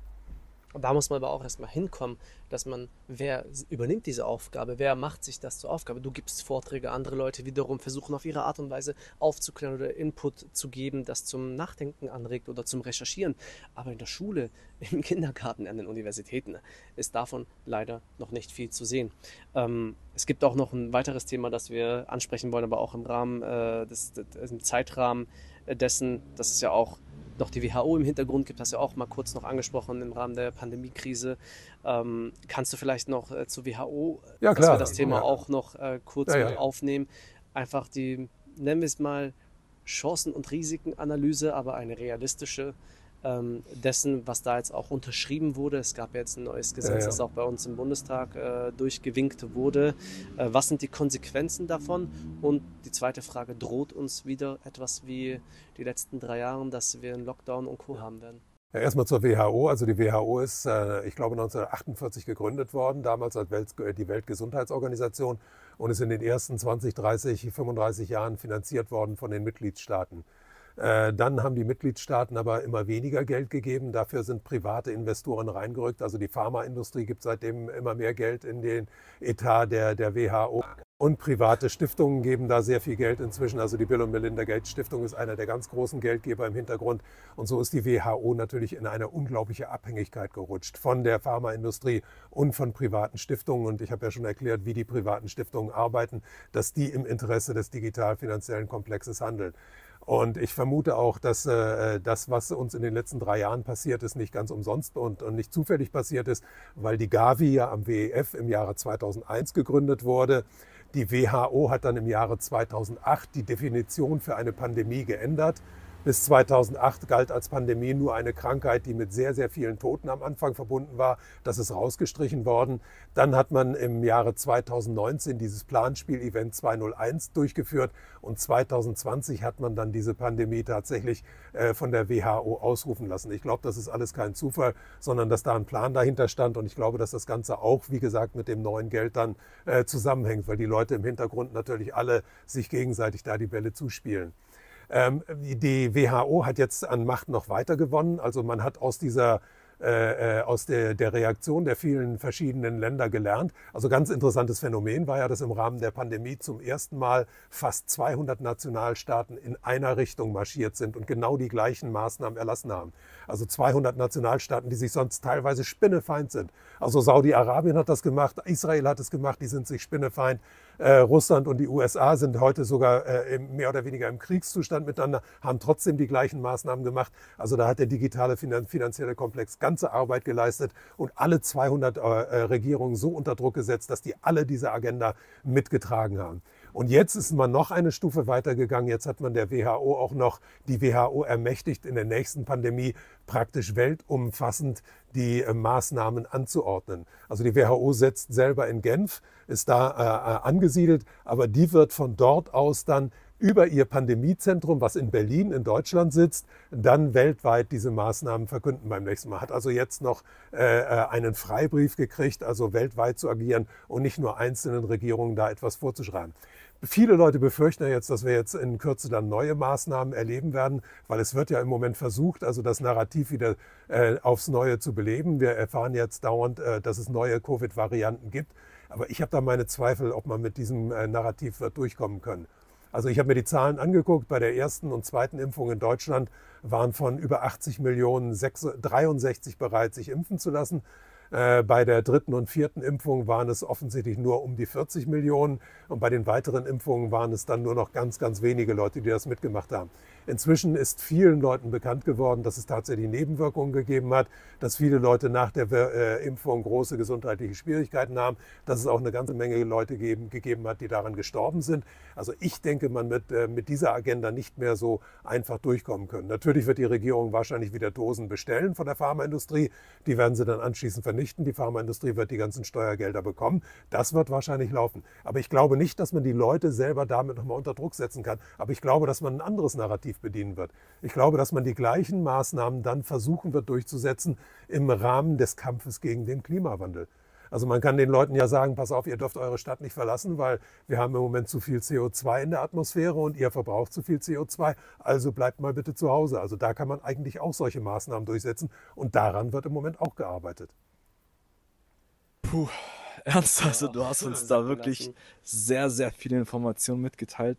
Da muss man aber auch erstmal hinkommen, dass man, wer übernimmt diese Aufgabe, wer macht sich das zur Aufgabe? Du gibst Vorträge, andere Leute wiederum versuchen auf ihre Art und Weise aufzuklären oder Input zu geben, das zum Nachdenken anregt oder zum Recherchieren. Aber in der Schule, im Kindergarten, an den Universitäten ist davon leider noch nicht viel zu sehen. Ähm, es gibt auch noch ein weiteres Thema, das wir ansprechen wollen, aber auch im Rahmen äh, des, des, im Zeitrahmen dessen, das ist ja auch noch die WHO im Hintergrund gibt, das ja auch mal kurz noch angesprochen im Rahmen der Pandemiekrise. Ähm, kannst du vielleicht noch äh, zur WHO, ja, dass wir das Thema ja. auch noch äh, kurz ja, aufnehmen? Einfach die, nennen wir es mal, Chancen- und Risikenanalyse, aber eine realistische ähm, dessen, was da jetzt auch unterschrieben wurde. Es gab ja jetzt ein neues Gesetz, ja, ja. das auch bei uns im Bundestag äh, durchgewinkt wurde. Äh, was sind die Konsequenzen davon? Und die zweite Frage, droht uns wieder etwas wie die letzten drei Jahre, dass wir einen Lockdown und Co. haben werden? Ja, erstmal zur WHO. Also die WHO ist, äh, ich glaube, 1948 gegründet worden, damals als Welt, äh, die Weltgesundheitsorganisation und ist in den ersten 20, 30, 35 Jahren finanziert worden von den Mitgliedstaaten. Äh, dann haben die Mitgliedstaaten aber immer weniger Geld gegeben. Dafür sind private Investoren reingerückt. Also die Pharmaindustrie gibt seitdem immer mehr Geld in den Etat der, der WHO. Und private Stiftungen geben da sehr viel Geld inzwischen. Also die Bill und Melinda Gates Stiftung ist einer der ganz großen Geldgeber im Hintergrund. Und so ist die WHO natürlich in eine unglaubliche Abhängigkeit gerutscht von der Pharmaindustrie und von privaten Stiftungen. Und ich habe ja schon erklärt, wie die privaten Stiftungen arbeiten, dass die im Interesse des digital-finanziellen Komplexes handeln. Und ich vermute auch, dass äh, äh, das, was uns in den letzten drei Jahren passiert ist, nicht ganz umsonst und, und nicht zufällig passiert ist, weil die Gavi ja am WEF im Jahre 2001 gegründet wurde. Die WHO hat dann im Jahre 2008 die Definition für eine Pandemie geändert bis 2008 galt als Pandemie nur eine Krankheit, die mit sehr, sehr vielen Toten am Anfang verbunden war. Das ist rausgestrichen worden. Dann hat man im Jahre 2019 dieses Planspiel-Event 201 durchgeführt und 2020 hat man dann diese Pandemie tatsächlich äh, von der WHO ausrufen lassen. Ich glaube, das ist alles kein Zufall, sondern dass da ein Plan dahinter stand und ich glaube, dass das Ganze auch, wie gesagt, mit dem neuen Geld dann äh, zusammenhängt, weil die Leute im Hintergrund natürlich alle sich gegenseitig da die Bälle zuspielen. Ähm, die WHO hat jetzt an Macht noch weiter gewonnen. Also man hat aus dieser äh, äh, aus der, der, Reaktion der vielen verschiedenen Länder gelernt. Also ganz interessantes Phänomen war ja, dass im Rahmen der Pandemie zum ersten Mal fast 200 Nationalstaaten in einer Richtung marschiert sind und genau die gleichen Maßnahmen erlassen haben. Also 200 Nationalstaaten, die sich sonst teilweise spinnefeind sind. Also Saudi-Arabien hat das gemacht, Israel hat es gemacht, die sind sich spinnefeind. Äh, Russland und die USA sind heute sogar äh, mehr oder weniger im Kriegszustand miteinander, haben trotzdem die gleichen Maßnahmen gemacht. Also da hat der digitale finanzielle Komplex ganze Arbeit geleistet und alle 200 äh, Regierungen so unter Druck gesetzt, dass die alle diese Agenda mitgetragen haben. Und jetzt ist man noch eine Stufe weitergegangen. Jetzt hat man der WHO auch noch die WHO ermächtigt, in der nächsten Pandemie praktisch weltumfassend die äh, Maßnahmen anzuordnen. Also die WHO setzt selber in Genf, ist da äh, äh, angesiedelt, aber die wird von dort aus dann über ihr Pandemiezentrum, was in Berlin in Deutschland sitzt, dann weltweit diese Maßnahmen verkünden beim nächsten Mal. Hat also jetzt noch äh, äh einen Freibrief gekriegt, also weltweit zu agieren und nicht nur einzelnen Regierungen da etwas vorzuschreiben. Viele Leute befürchten ja jetzt, dass wir jetzt in Kürze dann neue Maßnahmen erleben werden, weil es wird ja im Moment versucht, also das Narrativ wieder äh, aufs Neue zu beleben. Wir erfahren jetzt dauernd, äh, dass es neue Covid-Varianten gibt. Aber ich habe da meine Zweifel, ob man mit diesem äh, Narrativ wird durchkommen können. Also ich habe mir die Zahlen angeguckt. Bei der ersten und zweiten Impfung in Deutschland waren von über 80 Millionen 63 bereit, sich impfen zu lassen. Äh, bei der dritten und vierten Impfung waren es offensichtlich nur um die 40 Millionen und bei den weiteren Impfungen waren es dann nur noch ganz, ganz wenige Leute, die das mitgemacht haben. Inzwischen ist vielen Leuten bekannt geworden, dass es tatsächlich Nebenwirkungen gegeben hat, dass viele Leute nach der äh, Impfung große gesundheitliche Schwierigkeiten haben, dass es auch eine ganze Menge Leute geben, gegeben hat, die daran gestorben sind. Also ich denke, man wird äh, mit dieser Agenda nicht mehr so einfach durchkommen können. Natürlich wird die Regierung wahrscheinlich wieder Dosen bestellen von der Pharmaindustrie. Die werden sie dann anschließend vernichten. Die Pharmaindustrie wird die ganzen Steuergelder bekommen. Das wird wahrscheinlich laufen. Aber ich glaube nicht, dass man die Leute selber damit nochmal unter Druck setzen kann. Aber ich glaube, dass man ein anderes Narrativ bedienen wird. Ich glaube, dass man die gleichen Maßnahmen dann versuchen wird durchzusetzen im Rahmen des Kampfes gegen den Klimawandel. Also man kann den Leuten ja sagen, pass auf, ihr dürft eure Stadt nicht verlassen, weil wir haben im Moment zu viel CO2 in der Atmosphäre und ihr verbraucht zu viel CO2, also bleibt mal bitte zu Hause. Also da kann man eigentlich auch solche Maßnahmen durchsetzen und daran wird im Moment auch gearbeitet. Puh, ernst, also du hast uns da wirklich sehr, sehr viele Informationen mitgeteilt.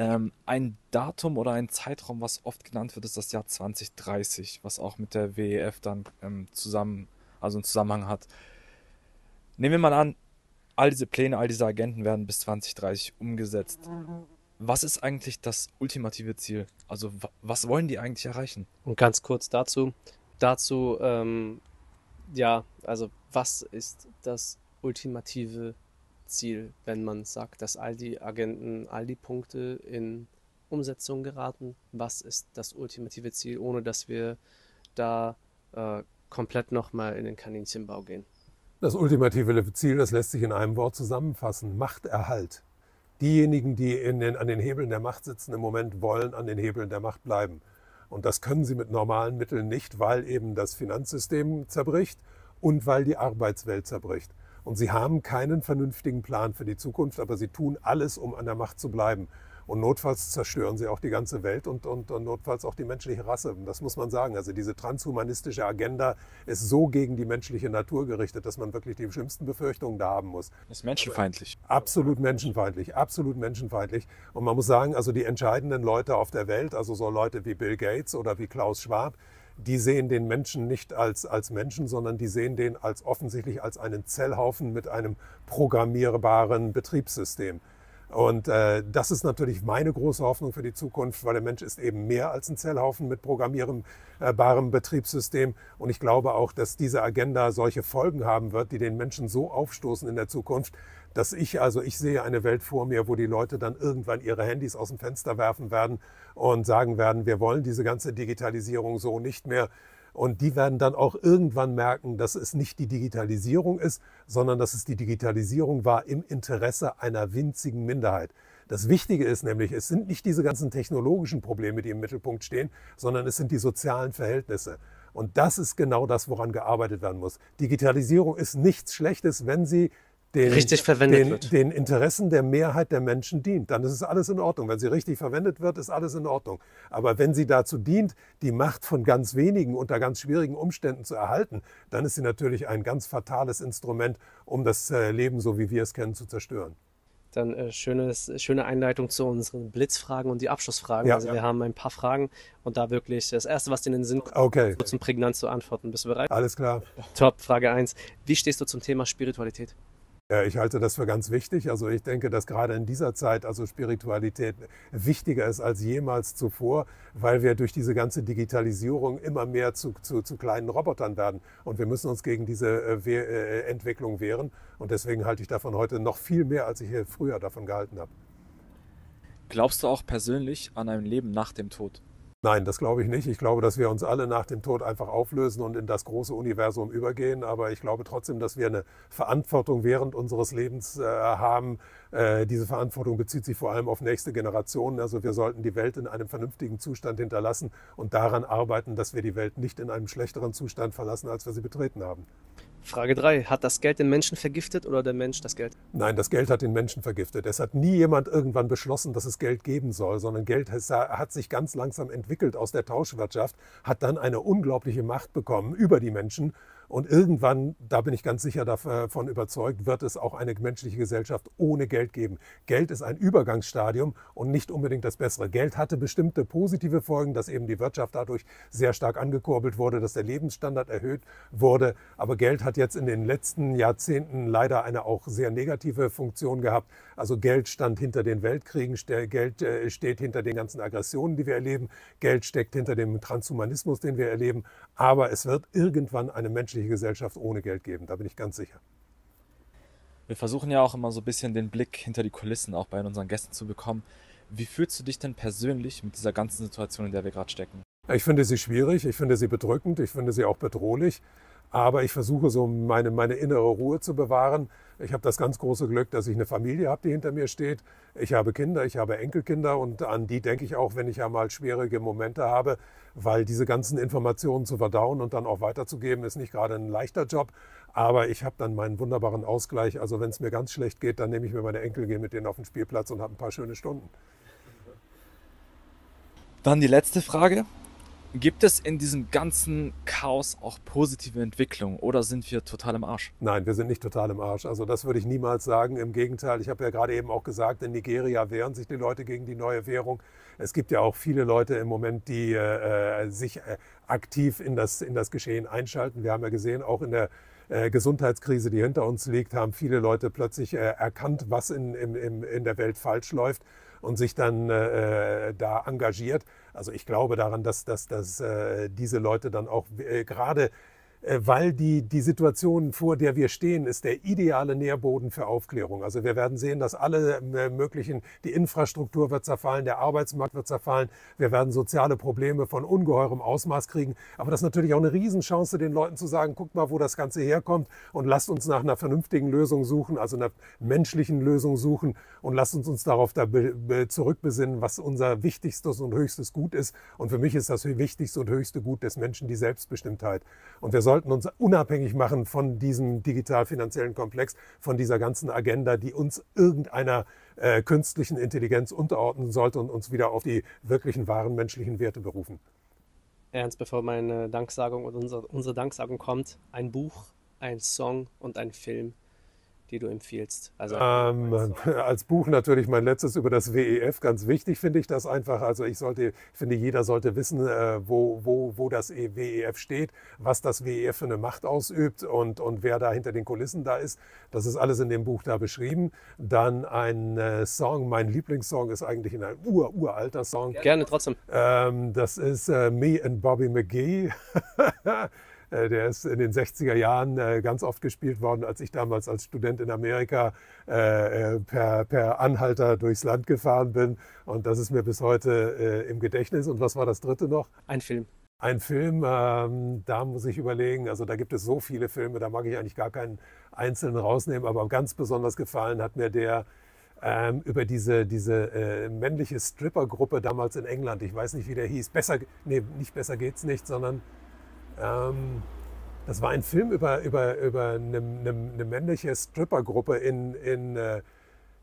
Ähm, ein Datum oder ein Zeitraum, was oft genannt wird, ist das Jahr 2030, was auch mit der WEF dann ähm, zusammen, also einen Zusammenhang hat. Nehmen wir mal an, all diese Pläne, all diese Agenten werden bis 2030 umgesetzt. Was ist eigentlich das ultimative Ziel? Also was wollen die eigentlich erreichen? Und ganz kurz dazu, dazu, ähm, ja, also was ist das ultimative Ziel? Ziel, wenn man sagt, dass all die Agenten, all die Punkte in Umsetzung geraten? Was ist das ultimative Ziel, ohne dass wir da äh, komplett nochmal in den Kaninchenbau gehen? Das ultimative Ziel, das lässt sich in einem Wort zusammenfassen, Machterhalt. Diejenigen, die den, an den Hebeln der Macht sitzen im Moment, wollen an den Hebeln der Macht bleiben. Und das können sie mit normalen Mitteln nicht, weil eben das Finanzsystem zerbricht und weil die Arbeitswelt zerbricht. Und sie haben keinen vernünftigen Plan für die Zukunft, aber sie tun alles, um an der Macht zu bleiben. Und notfalls zerstören sie auch die ganze Welt und, und, und notfalls auch die menschliche Rasse. das muss man sagen. Also diese transhumanistische Agenda ist so gegen die menschliche Natur gerichtet, dass man wirklich die schlimmsten Befürchtungen da haben muss. Ist menschenfeindlich. Absolut menschenfeindlich, absolut menschenfeindlich. Und man muss sagen, also die entscheidenden Leute auf der Welt, also so Leute wie Bill Gates oder wie Klaus Schwab, die sehen den Menschen nicht als, als Menschen, sondern die sehen den als offensichtlich als einen Zellhaufen mit einem programmierbaren Betriebssystem. Und äh, das ist natürlich meine große Hoffnung für die Zukunft, weil der Mensch ist eben mehr als ein Zellhaufen mit programmierbarem äh, Betriebssystem. Und ich glaube auch, dass diese Agenda solche Folgen haben wird, die den Menschen so aufstoßen in der Zukunft, dass ich, also ich sehe eine Welt vor mir, wo die Leute dann irgendwann ihre Handys aus dem Fenster werfen werden und sagen werden, wir wollen diese ganze Digitalisierung so nicht mehr. Und die werden dann auch irgendwann merken, dass es nicht die Digitalisierung ist, sondern dass es die Digitalisierung war im Interesse einer winzigen Minderheit. Das Wichtige ist nämlich, es sind nicht diese ganzen technologischen Probleme, die im Mittelpunkt stehen, sondern es sind die sozialen Verhältnisse. Und das ist genau das, woran gearbeitet werden muss. Digitalisierung ist nichts Schlechtes, wenn sie den, richtig verwendet den, wird. den Interessen der Mehrheit der Menschen dient, dann ist es alles in Ordnung. Wenn sie richtig verwendet wird, ist alles in Ordnung. Aber wenn sie dazu dient, die Macht von ganz wenigen unter ganz schwierigen Umständen zu erhalten, dann ist sie natürlich ein ganz fatales Instrument, um das äh, Leben, so wie wir es kennen, zu zerstören. Dann äh, schönes, schöne Einleitung zu unseren Blitzfragen und die Abschlussfragen. Ja, also ja. wir haben ein paar Fragen und da wirklich das Erste, was dir in den Sinn kommt, okay. kurz und prägnant zu antworten. Bist du bereit? Alles klar. Top, Frage 1. Wie stehst du zum Thema Spiritualität? Äh, ich halte das für ganz wichtig. Also ich denke, dass gerade in dieser Zeit also Spiritualität wichtiger ist als jemals zuvor, weil wir durch diese ganze Digitalisierung immer mehr zu, zu, zu kleinen Robotern werden. Und wir müssen uns gegen diese äh, äh, Entwicklung wehren. Und deswegen halte ich davon heute noch viel mehr, als ich hier früher davon gehalten habe. Glaubst du auch persönlich an ein Leben nach dem Tod? Nein, das glaube ich nicht. Ich glaube, dass wir uns alle nach dem Tod einfach auflösen und in das große Universum übergehen. Aber ich glaube trotzdem, dass wir eine Verantwortung während unseres Lebens äh, haben. Äh, diese Verantwortung bezieht sich vor allem auf nächste Generationen. Also wir sollten die Welt in einem vernünftigen Zustand hinterlassen und daran arbeiten, dass wir die Welt nicht in einem schlechteren Zustand verlassen, als wir sie betreten haben. Frage 3. Hat das Geld den Menschen vergiftet oder der Mensch das Geld? Nein, das Geld hat den Menschen vergiftet. Es hat nie jemand irgendwann beschlossen, dass es Geld geben soll, sondern Geld hat sich ganz langsam entwickelt aus der Tauschwirtschaft, hat dann eine unglaubliche Macht bekommen über die Menschen und irgendwann, da bin ich ganz sicher davon äh, überzeugt, wird es auch eine menschliche Gesellschaft ohne Geld geben. Geld ist ein Übergangsstadium und nicht unbedingt das Bessere. Geld hatte bestimmte positive Folgen, dass eben die Wirtschaft dadurch sehr stark angekurbelt wurde, dass der Lebensstandard erhöht wurde. Aber Geld hat jetzt in den letzten Jahrzehnten leider eine auch sehr negative Funktion gehabt, also Geld stand hinter den Weltkriegen, Geld äh, steht hinter den ganzen Aggressionen, die wir erleben, Geld steckt hinter dem Transhumanismus, den wir erleben. Aber es wird irgendwann eine menschliche Gesellschaft ohne Geld geben, da bin ich ganz sicher. Wir versuchen ja auch immer so ein bisschen den Blick hinter die Kulissen auch bei unseren Gästen zu bekommen. Wie fühlst du dich denn persönlich mit dieser ganzen Situation, in der wir gerade stecken? Ich finde sie schwierig, ich finde sie bedrückend, ich finde sie auch bedrohlich, aber ich versuche so meine, meine innere Ruhe zu bewahren. Ich habe das ganz große Glück, dass ich eine Familie habe, die hinter mir steht. Ich habe Kinder, ich habe Enkelkinder und an die denke ich auch, wenn ich ja mal schwierige Momente habe, weil diese ganzen Informationen zu verdauen und dann auch weiterzugeben, ist nicht gerade ein leichter Job. Aber ich habe dann meinen wunderbaren Ausgleich. Also wenn es mir ganz schlecht geht, dann nehme ich mir meine Enkel, gehe mit denen auf den Spielplatz und habe ein paar schöne Stunden. Dann die letzte Frage. Gibt es in diesem ganzen Chaos auch positive Entwicklungen oder sind wir total im Arsch? Nein, wir sind nicht total im Arsch. Also das würde ich niemals sagen. Im Gegenteil, ich habe ja gerade eben auch gesagt, in Nigeria wehren sich die Leute gegen die neue Währung. Es gibt ja auch viele Leute im Moment, die äh, äh sich äh, aktiv in das, in das Geschehen einschalten. Wir haben ja gesehen, auch in der äh, Gesundheitskrise, die hinter uns liegt, haben viele Leute plötzlich äh, erkannt, was in, in, in der Welt falsch läuft und sich dann äh, äh da engagiert. Also ich glaube daran, dass, dass, dass äh, diese Leute dann auch äh, gerade äh, weil die, die Situation, vor der wir stehen, ist der ideale Nährboden für Aufklärung. Also wir werden sehen, dass alle ähm, äh, möglichen, die Infrastruktur wird zerfallen, der Arbeitsmarkt wird zerfallen, wir werden soziale Probleme von ungeheurem Ausmaß kriegen. Aber das ist natürlich auch eine Riesenchance, den Leuten zu sagen, guckt mal, wo das Ganze herkommt und lasst uns nach einer vernünftigen Lösung suchen, also einer menschlichen Lösung suchen und lasst uns uns darauf da zurückbesinnen, was unser wichtigstes und höchstes Gut ist. Und für mich ist das wichtigste und höchste Gut des Menschen die Selbstbestimmtheit. Und wir sollten uns unabhängig machen von diesem digital-finanziellen Komplex, von dieser ganzen Agenda, die uns irgendeiner äh, künstlichen Intelligenz unterordnen sollte und uns wieder auf die wirklichen wahren menschlichen Werte berufen. Ernst, bevor meine Danksagung oder unsere, unsere Danksagung kommt, ein Buch, ein Song und ein Film – die du empfiehlst? Also ähm, als Buch natürlich mein letztes über das WEF. Ganz wichtig finde ich das einfach. Also ich sollte, finde jeder sollte wissen, äh, wo, wo, wo das e-, WEF steht, was das WEF für eine Macht ausübt und, und wer da hinter den Kulissen da ist. Das ist alles in dem Buch da beschrieben. Dann ein äh, Song, mein Lieblingssong ist eigentlich ein ur, uralter Song. Gerne, trotzdem. Ähm, das ist äh, Me and Bobby McGee. Äh, der ist in den 60er Jahren äh, ganz oft gespielt worden, als ich damals als Student in Amerika äh, per, per Anhalter durchs Land gefahren bin. Und das ist mir bis heute im Gedächtnis. Und was war das dritte noch? Ein Film. Ein Film, ähm, da muss ich überlegen, also da gibt es so viele Filme, da mag ich eigentlich gar keinen einzelnen rausnehmen, aber ganz besonders gefallen hat mir der ähm, über diese, diese äh, männliche Strippergruppe damals in England. Ich weiß nicht, wie der hieß. Besser, nee, nicht besser geht's nicht, sondern ähm, das war ein Film über, über, über eine, eine, eine männliche Strippergruppe in, in äh,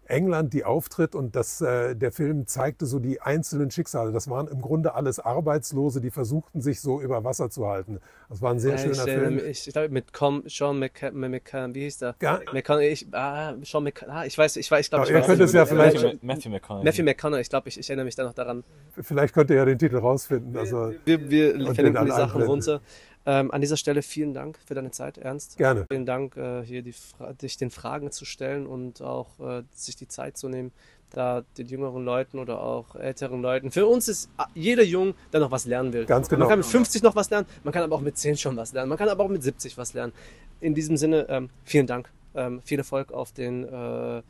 England, die auftritt und das, äh, der Film zeigte so die einzelnen Schicksale. Das waren im Grunde alles Arbeitslose, die versuchten sich so über Wasser zu halten. Das war ein sehr ja, ah, schöner ich, Film. Ich, ich glaube mit Com Sean McCann, McCann, wie hieß der? Ja. McCann, ich, ah, Sean McCann, ah, ich weiß, ich ich glaube, ja, ich weiß. ja vielleicht Matthew, McConaughey. Matthew McConaughey, ich glaube, ich, ich erinnere mich da noch daran. Vielleicht könnt ihr ja den Titel rausfinden. Also wir wir, wir verlinken die Sachen runter. Ähm, an dieser Stelle vielen Dank für deine Zeit, Ernst. Gerne. Vielen Dank, äh, hier die dich den Fragen zu stellen und auch äh, sich die Zeit zu nehmen, da den jüngeren Leuten oder auch älteren Leuten. Für uns ist ah, jeder jung, der noch was lernen will. Ganz genau. Man kann mit 50 noch was lernen, man kann aber auch mit 10 schon was lernen, man kann aber auch mit 70 was lernen. In diesem Sinne, ähm, vielen Dank. Ähm, viel Erfolg auf den, äh,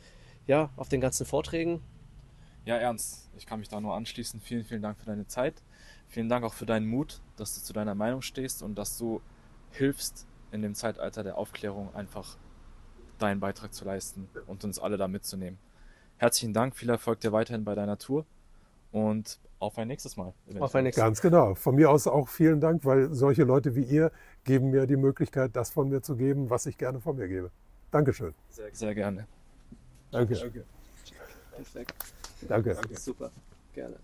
ja, auf den ganzen Vorträgen. Ja, Ernst, ich kann mich da nur anschließen. Vielen, vielen Dank für deine Zeit. Vielen Dank auch für deinen Mut, dass du zu deiner Meinung stehst und dass du hilfst, in dem Zeitalter der Aufklärung einfach deinen Beitrag zu leisten und uns alle da mitzunehmen. Herzlichen Dank, viel Erfolg dir weiterhin bei deiner Tour und auf ein nächstes Mal. Auf ein nächstes Mal. Ganz genau. Von mir aus auch vielen Dank, weil solche Leute wie ihr geben mir die Möglichkeit, das von mir zu geben, was ich gerne von mir gebe. Dankeschön. Sehr, sehr gerne. Danke. Danke. Perfekt. Danke. Danke. Super. Gerne.